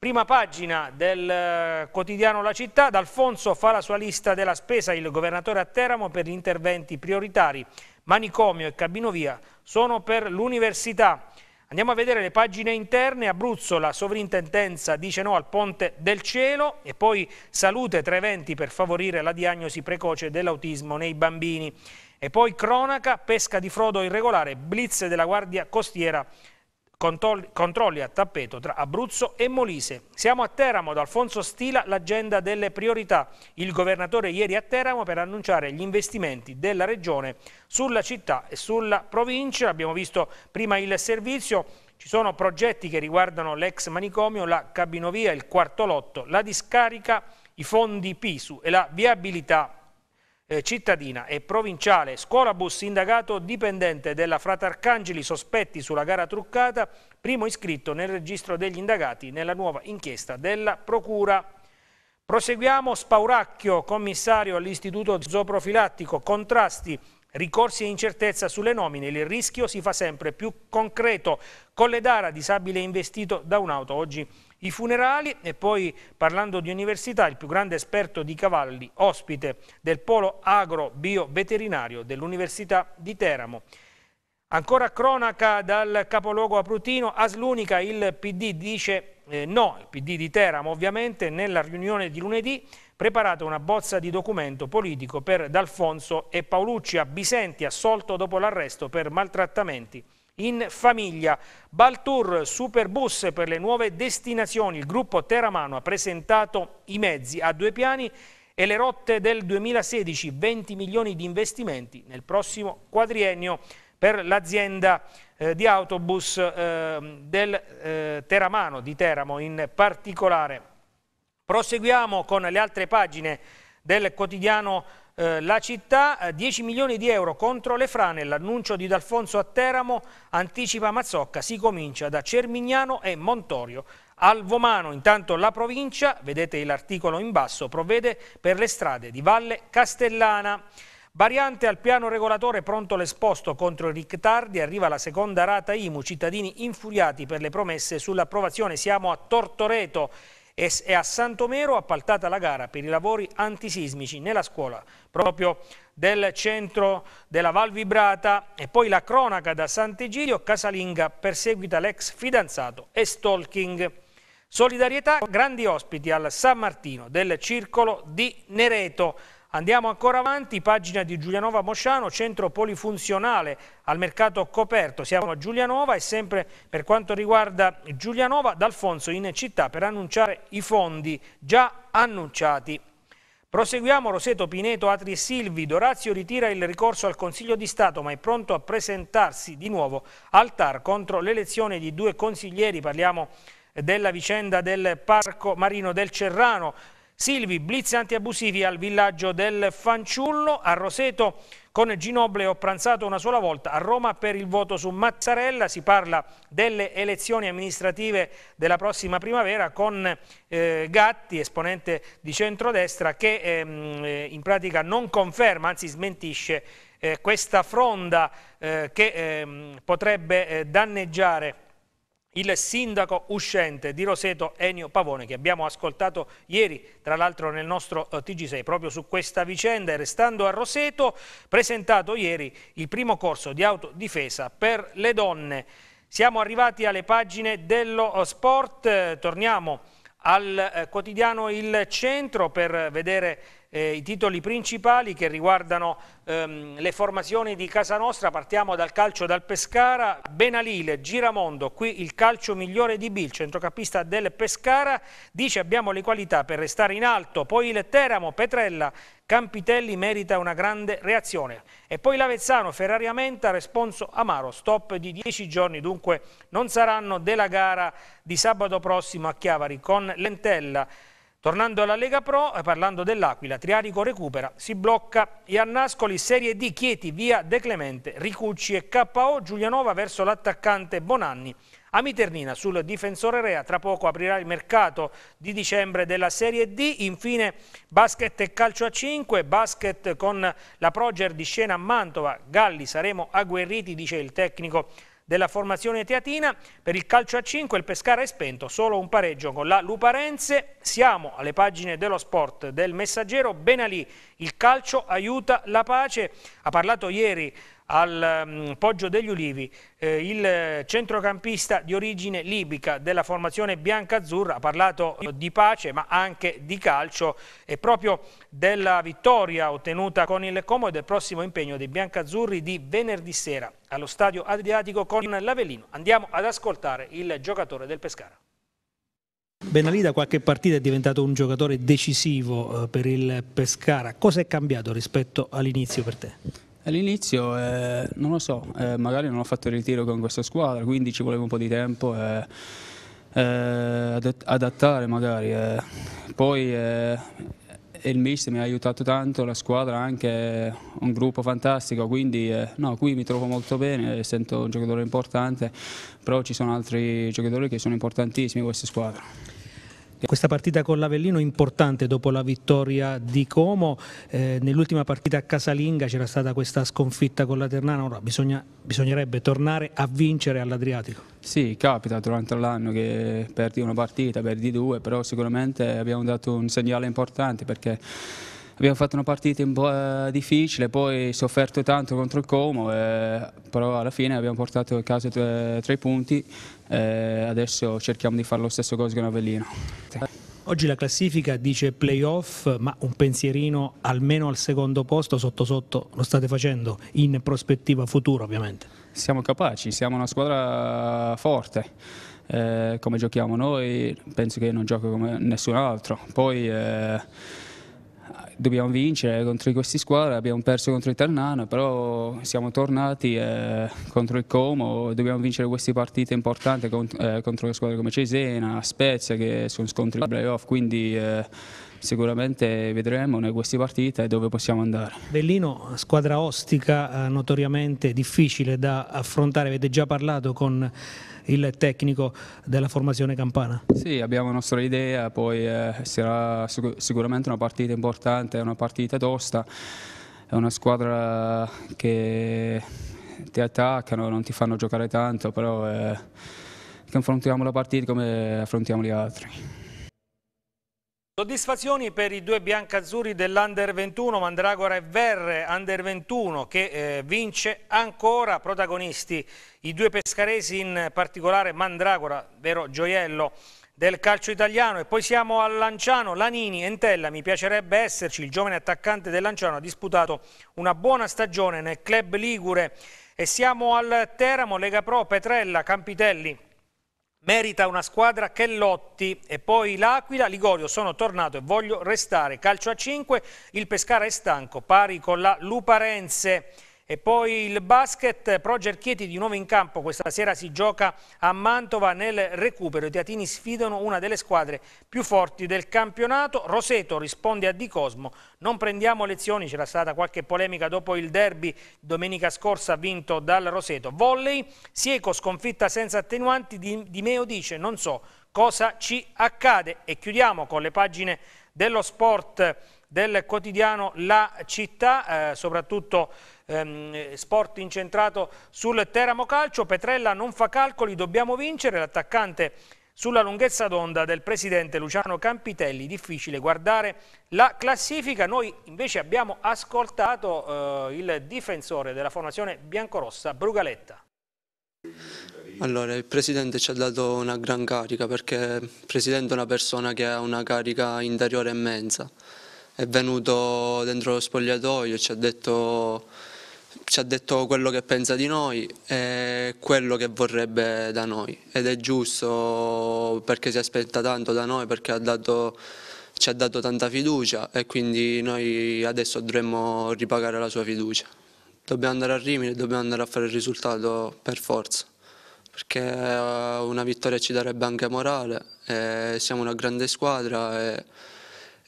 Prima pagina del eh, quotidiano La Città, D'Alfonso fa la sua lista della spesa, il governatore a Teramo per gli interventi prioritari, manicomio e cabinovia sono per l'università. Andiamo a vedere le pagine interne, Abruzzo la sovrintendenza dice no al ponte del cielo e poi salute tra eventi per favorire la diagnosi precoce dell'autismo nei bambini. E poi cronaca, pesca di frodo irregolare, blitz della guardia costiera Controlli a tappeto tra Abruzzo e Molise. Siamo a Teramo, da Alfonso Stila l'agenda delle priorità. Il governatore ieri a Teramo per annunciare gli investimenti della regione sulla città e sulla provincia. Abbiamo visto prima il servizio, ci sono progetti che riguardano l'ex manicomio, la cabinovia, il quarto lotto, la discarica, i fondi PISU e la viabilità eh, cittadina e provinciale, scuolabus indagato dipendente della Frata Arcangeli sospetti sulla gara truccata, primo iscritto nel registro degli indagati nella nuova inchiesta della Procura. Proseguiamo, Spauracchio, commissario all'Istituto Zooprofilattico, contrasti Ricorsi e incertezza sulle nomine, il rischio si fa sempre più concreto. con le Colledara, disabile investito da un'auto, oggi i funerali e poi parlando di università, il più grande esperto di cavalli, ospite del polo agro-bio-veterinario dell'Università di Teramo. Ancora cronaca dal capoluogo aprutino, Aslunica, il PD dice eh, no, il PD di Teramo ovviamente, nella riunione di lunedì preparata una bozza di documento politico per D'Alfonso e Paolucci a Bisenti, assolto dopo l'arresto per maltrattamenti in famiglia. Baltour Superbus per le nuove destinazioni. Il gruppo Teramano ha presentato i mezzi a due piani e le rotte del 2016, 20 milioni di investimenti nel prossimo quadriennio per l'azienda eh, di autobus eh, del eh, Teramano, di Teramo in particolare. Proseguiamo con le altre pagine del quotidiano eh, la città, 10 eh, milioni di euro contro le frane, l'annuncio di D'Alfonso a Teramo anticipa Mazzocca, si comincia da Cermignano e Montorio. Al Vomano, intanto la provincia, vedete l'articolo in basso, provvede per le strade di Valle Castellana. Variante al piano regolatore pronto l'esposto contro i ritardi, arriva la seconda rata IMU, cittadini infuriati per le promesse sull'approvazione, siamo a Tortoreto e a Santomero appaltata la gara per i lavori antisismici nella scuola proprio del centro della Val Vibrata e poi la cronaca da Sant'Egidio, Casalinga perseguita l'ex fidanzato e stalking. Solidarietà, grandi ospiti al San Martino del circolo di Nereto. Andiamo ancora avanti, pagina di Giulianova Mosciano, centro polifunzionale al mercato coperto. Siamo a Giulianova e sempre per quanto riguarda Giulianova, D'Alfonso in città per annunciare i fondi già annunciati. Proseguiamo Roseto Pineto, Atri e Silvi. Dorazio ritira il ricorso al Consiglio di Stato ma è pronto a presentarsi di nuovo al TAR contro l'elezione di due consiglieri. Parliamo della vicenda del Parco Marino del Cerrano. Silvi, blitz antiabusivi al villaggio del Fanciullo, a Roseto con Ginoble ho pranzato una sola volta a Roma per il voto su Mazzarella, si parla delle elezioni amministrative della prossima primavera con eh, Gatti, esponente di centrodestra, che ehm, eh, in pratica non conferma, anzi smentisce eh, questa fronda eh, che ehm, potrebbe eh, danneggiare il sindaco uscente di Roseto Enio Pavone che abbiamo ascoltato ieri tra l'altro nel nostro eh, TG6 proprio su questa vicenda e restando a Roseto presentato ieri il primo corso di autodifesa per le donne. Siamo arrivati alle pagine dello eh, sport, eh, torniamo al quotidiano Il Centro per vedere eh, i titoli principali che riguardano ehm, le formazioni di casa nostra. Partiamo dal calcio dal Pescara, Benalile, Giramondo, qui il calcio migliore di Bil, centrocampista del Pescara, dice abbiamo le qualità per restare in alto, poi il Teramo, Petrella, Campitelli merita una grande reazione. E poi l'Avezzano, Ferrari Menta, responso amaro, stop di 10 giorni, dunque non saranno della gara di sabato prossimo a Chiavari con Lentella. Tornando alla Lega Pro, eh, parlando dell'Aquila, Triarico recupera, si blocca Iannascoli, Serie D, Chieti, via De Clemente, Ricucci e KO Giulianova verso l'attaccante Bonanni. Amiternina sul difensore Rea, tra poco aprirà il mercato di dicembre della Serie D, infine basket e calcio a 5, basket con la Proger di scena a Mantova, Galli saremo agguerriti dice il tecnico della formazione teatina. Per il calcio a 5 il Pescara è spento, solo un pareggio con la Luparenze. Siamo alle pagine dello sport del messaggero. Ben Ali, il calcio aiuta la pace. Ha parlato ieri al um, Poggio degli Ulivi, eh, il centrocampista di origine libica della formazione bianca-azzurra ha parlato di pace ma anche di calcio e proprio della vittoria ottenuta con il Como e del prossimo impegno dei bianca-azzurri di venerdì sera allo stadio Adriatico con l'Avellino. Andiamo ad ascoltare il giocatore del Pescara. Benalì da qualche partita è diventato un giocatore decisivo eh, per il Pescara. Cosa è cambiato rispetto all'inizio per te? All'inizio, eh, non lo so, eh, magari non ho fatto il ritiro con questa squadra, quindi ci voleva un po' di tempo eh, eh adattare magari. Eh. Poi eh, il mister mi ha aiutato tanto, la squadra anche, un gruppo fantastico, quindi no, qui mi trovo molto bene, sento un giocatore importante, però ci sono altri giocatori che sono importantissimi in questa squadra. Questa partita con l'Avellino è importante dopo la vittoria di Como, eh, nell'ultima partita a Casalinga c'era stata questa sconfitta con la Ternana, ora bisogna, bisognerebbe tornare a vincere all'Adriatico. Sì, capita durante l'anno che perdi una partita, perdi due, però sicuramente abbiamo dato un segnale importante perché abbiamo fatto una partita un po' eh, difficile, poi sofferto tanto contro il Como, eh, però alla fine abbiamo portato a casa tre, eh, tre punti, eh, adesso cerchiamo di fare lo stesso cosa con Avellino. Oggi la classifica dice playoff, ma un pensierino almeno al secondo posto, sotto sotto lo state facendo, in prospettiva futura ovviamente. Siamo capaci, siamo una squadra forte. Eh, come giochiamo noi penso che non gioca come nessun altro. Poi, eh dobbiamo vincere contro queste squadre, abbiamo perso contro il Ternano, però siamo tornati eh, contro il Como, dobbiamo vincere queste partite importanti cont eh, contro le squadre come Cesena, Spezia che sono scontri di playoff, quindi eh, sicuramente vedremo in queste partite dove possiamo andare. Bellino, squadra ostica eh, notoriamente difficile da affrontare, avete già parlato con il tecnico della formazione campana. Sì, abbiamo la nostra idea, poi eh, sarà sic sicuramente una partita importante, una partita tosta, è una squadra che ti attaccano, non ti fanno giocare tanto, però eh, che affrontiamo la partita come affrontiamo gli altri. Soddisfazioni per i due biancazzurri dell'Under 21, Mandragora e Verre, Under 21 che eh, vince ancora, protagonisti i due pescaresi, in particolare Mandragora, vero gioiello del calcio italiano. E poi siamo a Lanciano, Lanini, Entella, mi piacerebbe esserci, il giovane attaccante del Lanciano ha disputato una buona stagione nel club Ligure. E siamo al Teramo, Lega Pro, Petrella, Campitelli merita una squadra che lotti e poi l'Aquila, Ligorio sono tornato e voglio restare, calcio a 5, il Pescara è stanco, pari con la Luparense. E poi il basket, Proger Chieti di nuovo in campo, questa sera si gioca a Mantova nel recupero, i teatini sfidano una delle squadre più forti del campionato, Roseto risponde a Di Cosmo, non prendiamo lezioni, c'era stata qualche polemica dopo il derby domenica scorsa vinto dal Roseto, volley, Sieco sconfitta senza attenuanti, Di Meo dice non so cosa ci accade e chiudiamo con le pagine dello sport del quotidiano La Città, eh, soprattutto ehm, sport incentrato sul Teramo-Calcio. Petrella non fa calcoli, dobbiamo vincere. L'attaccante sulla lunghezza d'onda del presidente Luciano Campitelli, difficile guardare la classifica. Noi invece abbiamo ascoltato eh, il difensore della formazione biancorossa, Brugaletta. Allora, il Presidente ci ha dato una gran carica perché il Presidente è una persona che ha una carica interiore immensa. È venuto dentro lo spogliatoio e ci ha detto ci ha detto quello che pensa di noi e quello che vorrebbe da noi ed è giusto perché si aspetta tanto da noi, perché ha dato, ci ha dato tanta fiducia e quindi noi adesso dovremmo ripagare la sua fiducia. Dobbiamo andare a Rimini, dobbiamo andare a fare il risultato per forza, perché eh, una vittoria ci darebbe anche morale, siamo una grande squadra E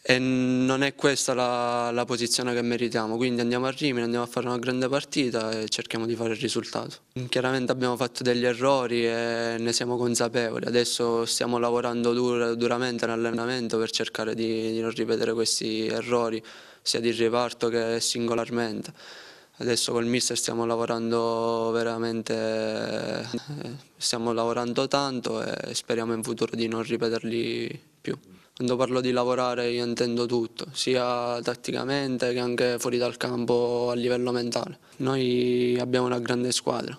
e non è questa la, la posizione che meritiamo, quindi andiamo a Rimini, andiamo a fare una grande partita e cerchiamo di fare il risultato. Chiaramente abbiamo fatto degli errori e ne siamo consapevoli, adesso stiamo lavorando dur duramente nell'allenamento per cercare di, di non ripetere questi errori, sia di riparto che singolarmente adesso col mister stiamo lavorando veramente, eh, stiamo lavorando tanto e speriamo in futuro di non ripeterli più. Quando parlo di lavorare io intendo tutto, sia tatticamente che anche fuori dal campo a livello mentale. Noi abbiamo una grande squadra,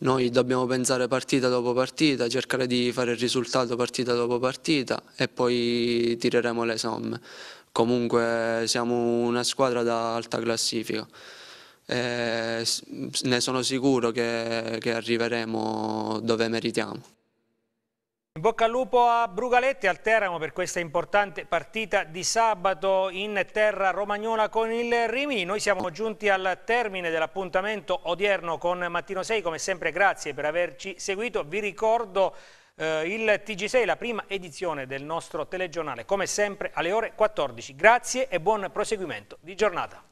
noi dobbiamo pensare partita dopo partita, cercare di fare il risultato partita dopo partita e poi tireremo le somme. Comunque siamo una squadra da alta classifica. E ne sono sicuro che, che arriveremo dove meritiamo. In bocca al lupo a Brugaletti e al Teramo per questa importante partita di sabato in terra romagnola con il Rimini. Noi siamo giunti al termine dell'appuntamento odierno con Mattino 6. Come sempre grazie per averci seguito. Vi ricordo eh, il TG6, la prima edizione del nostro telegiornale, come sempre alle ore 14. Grazie e buon proseguimento di giornata.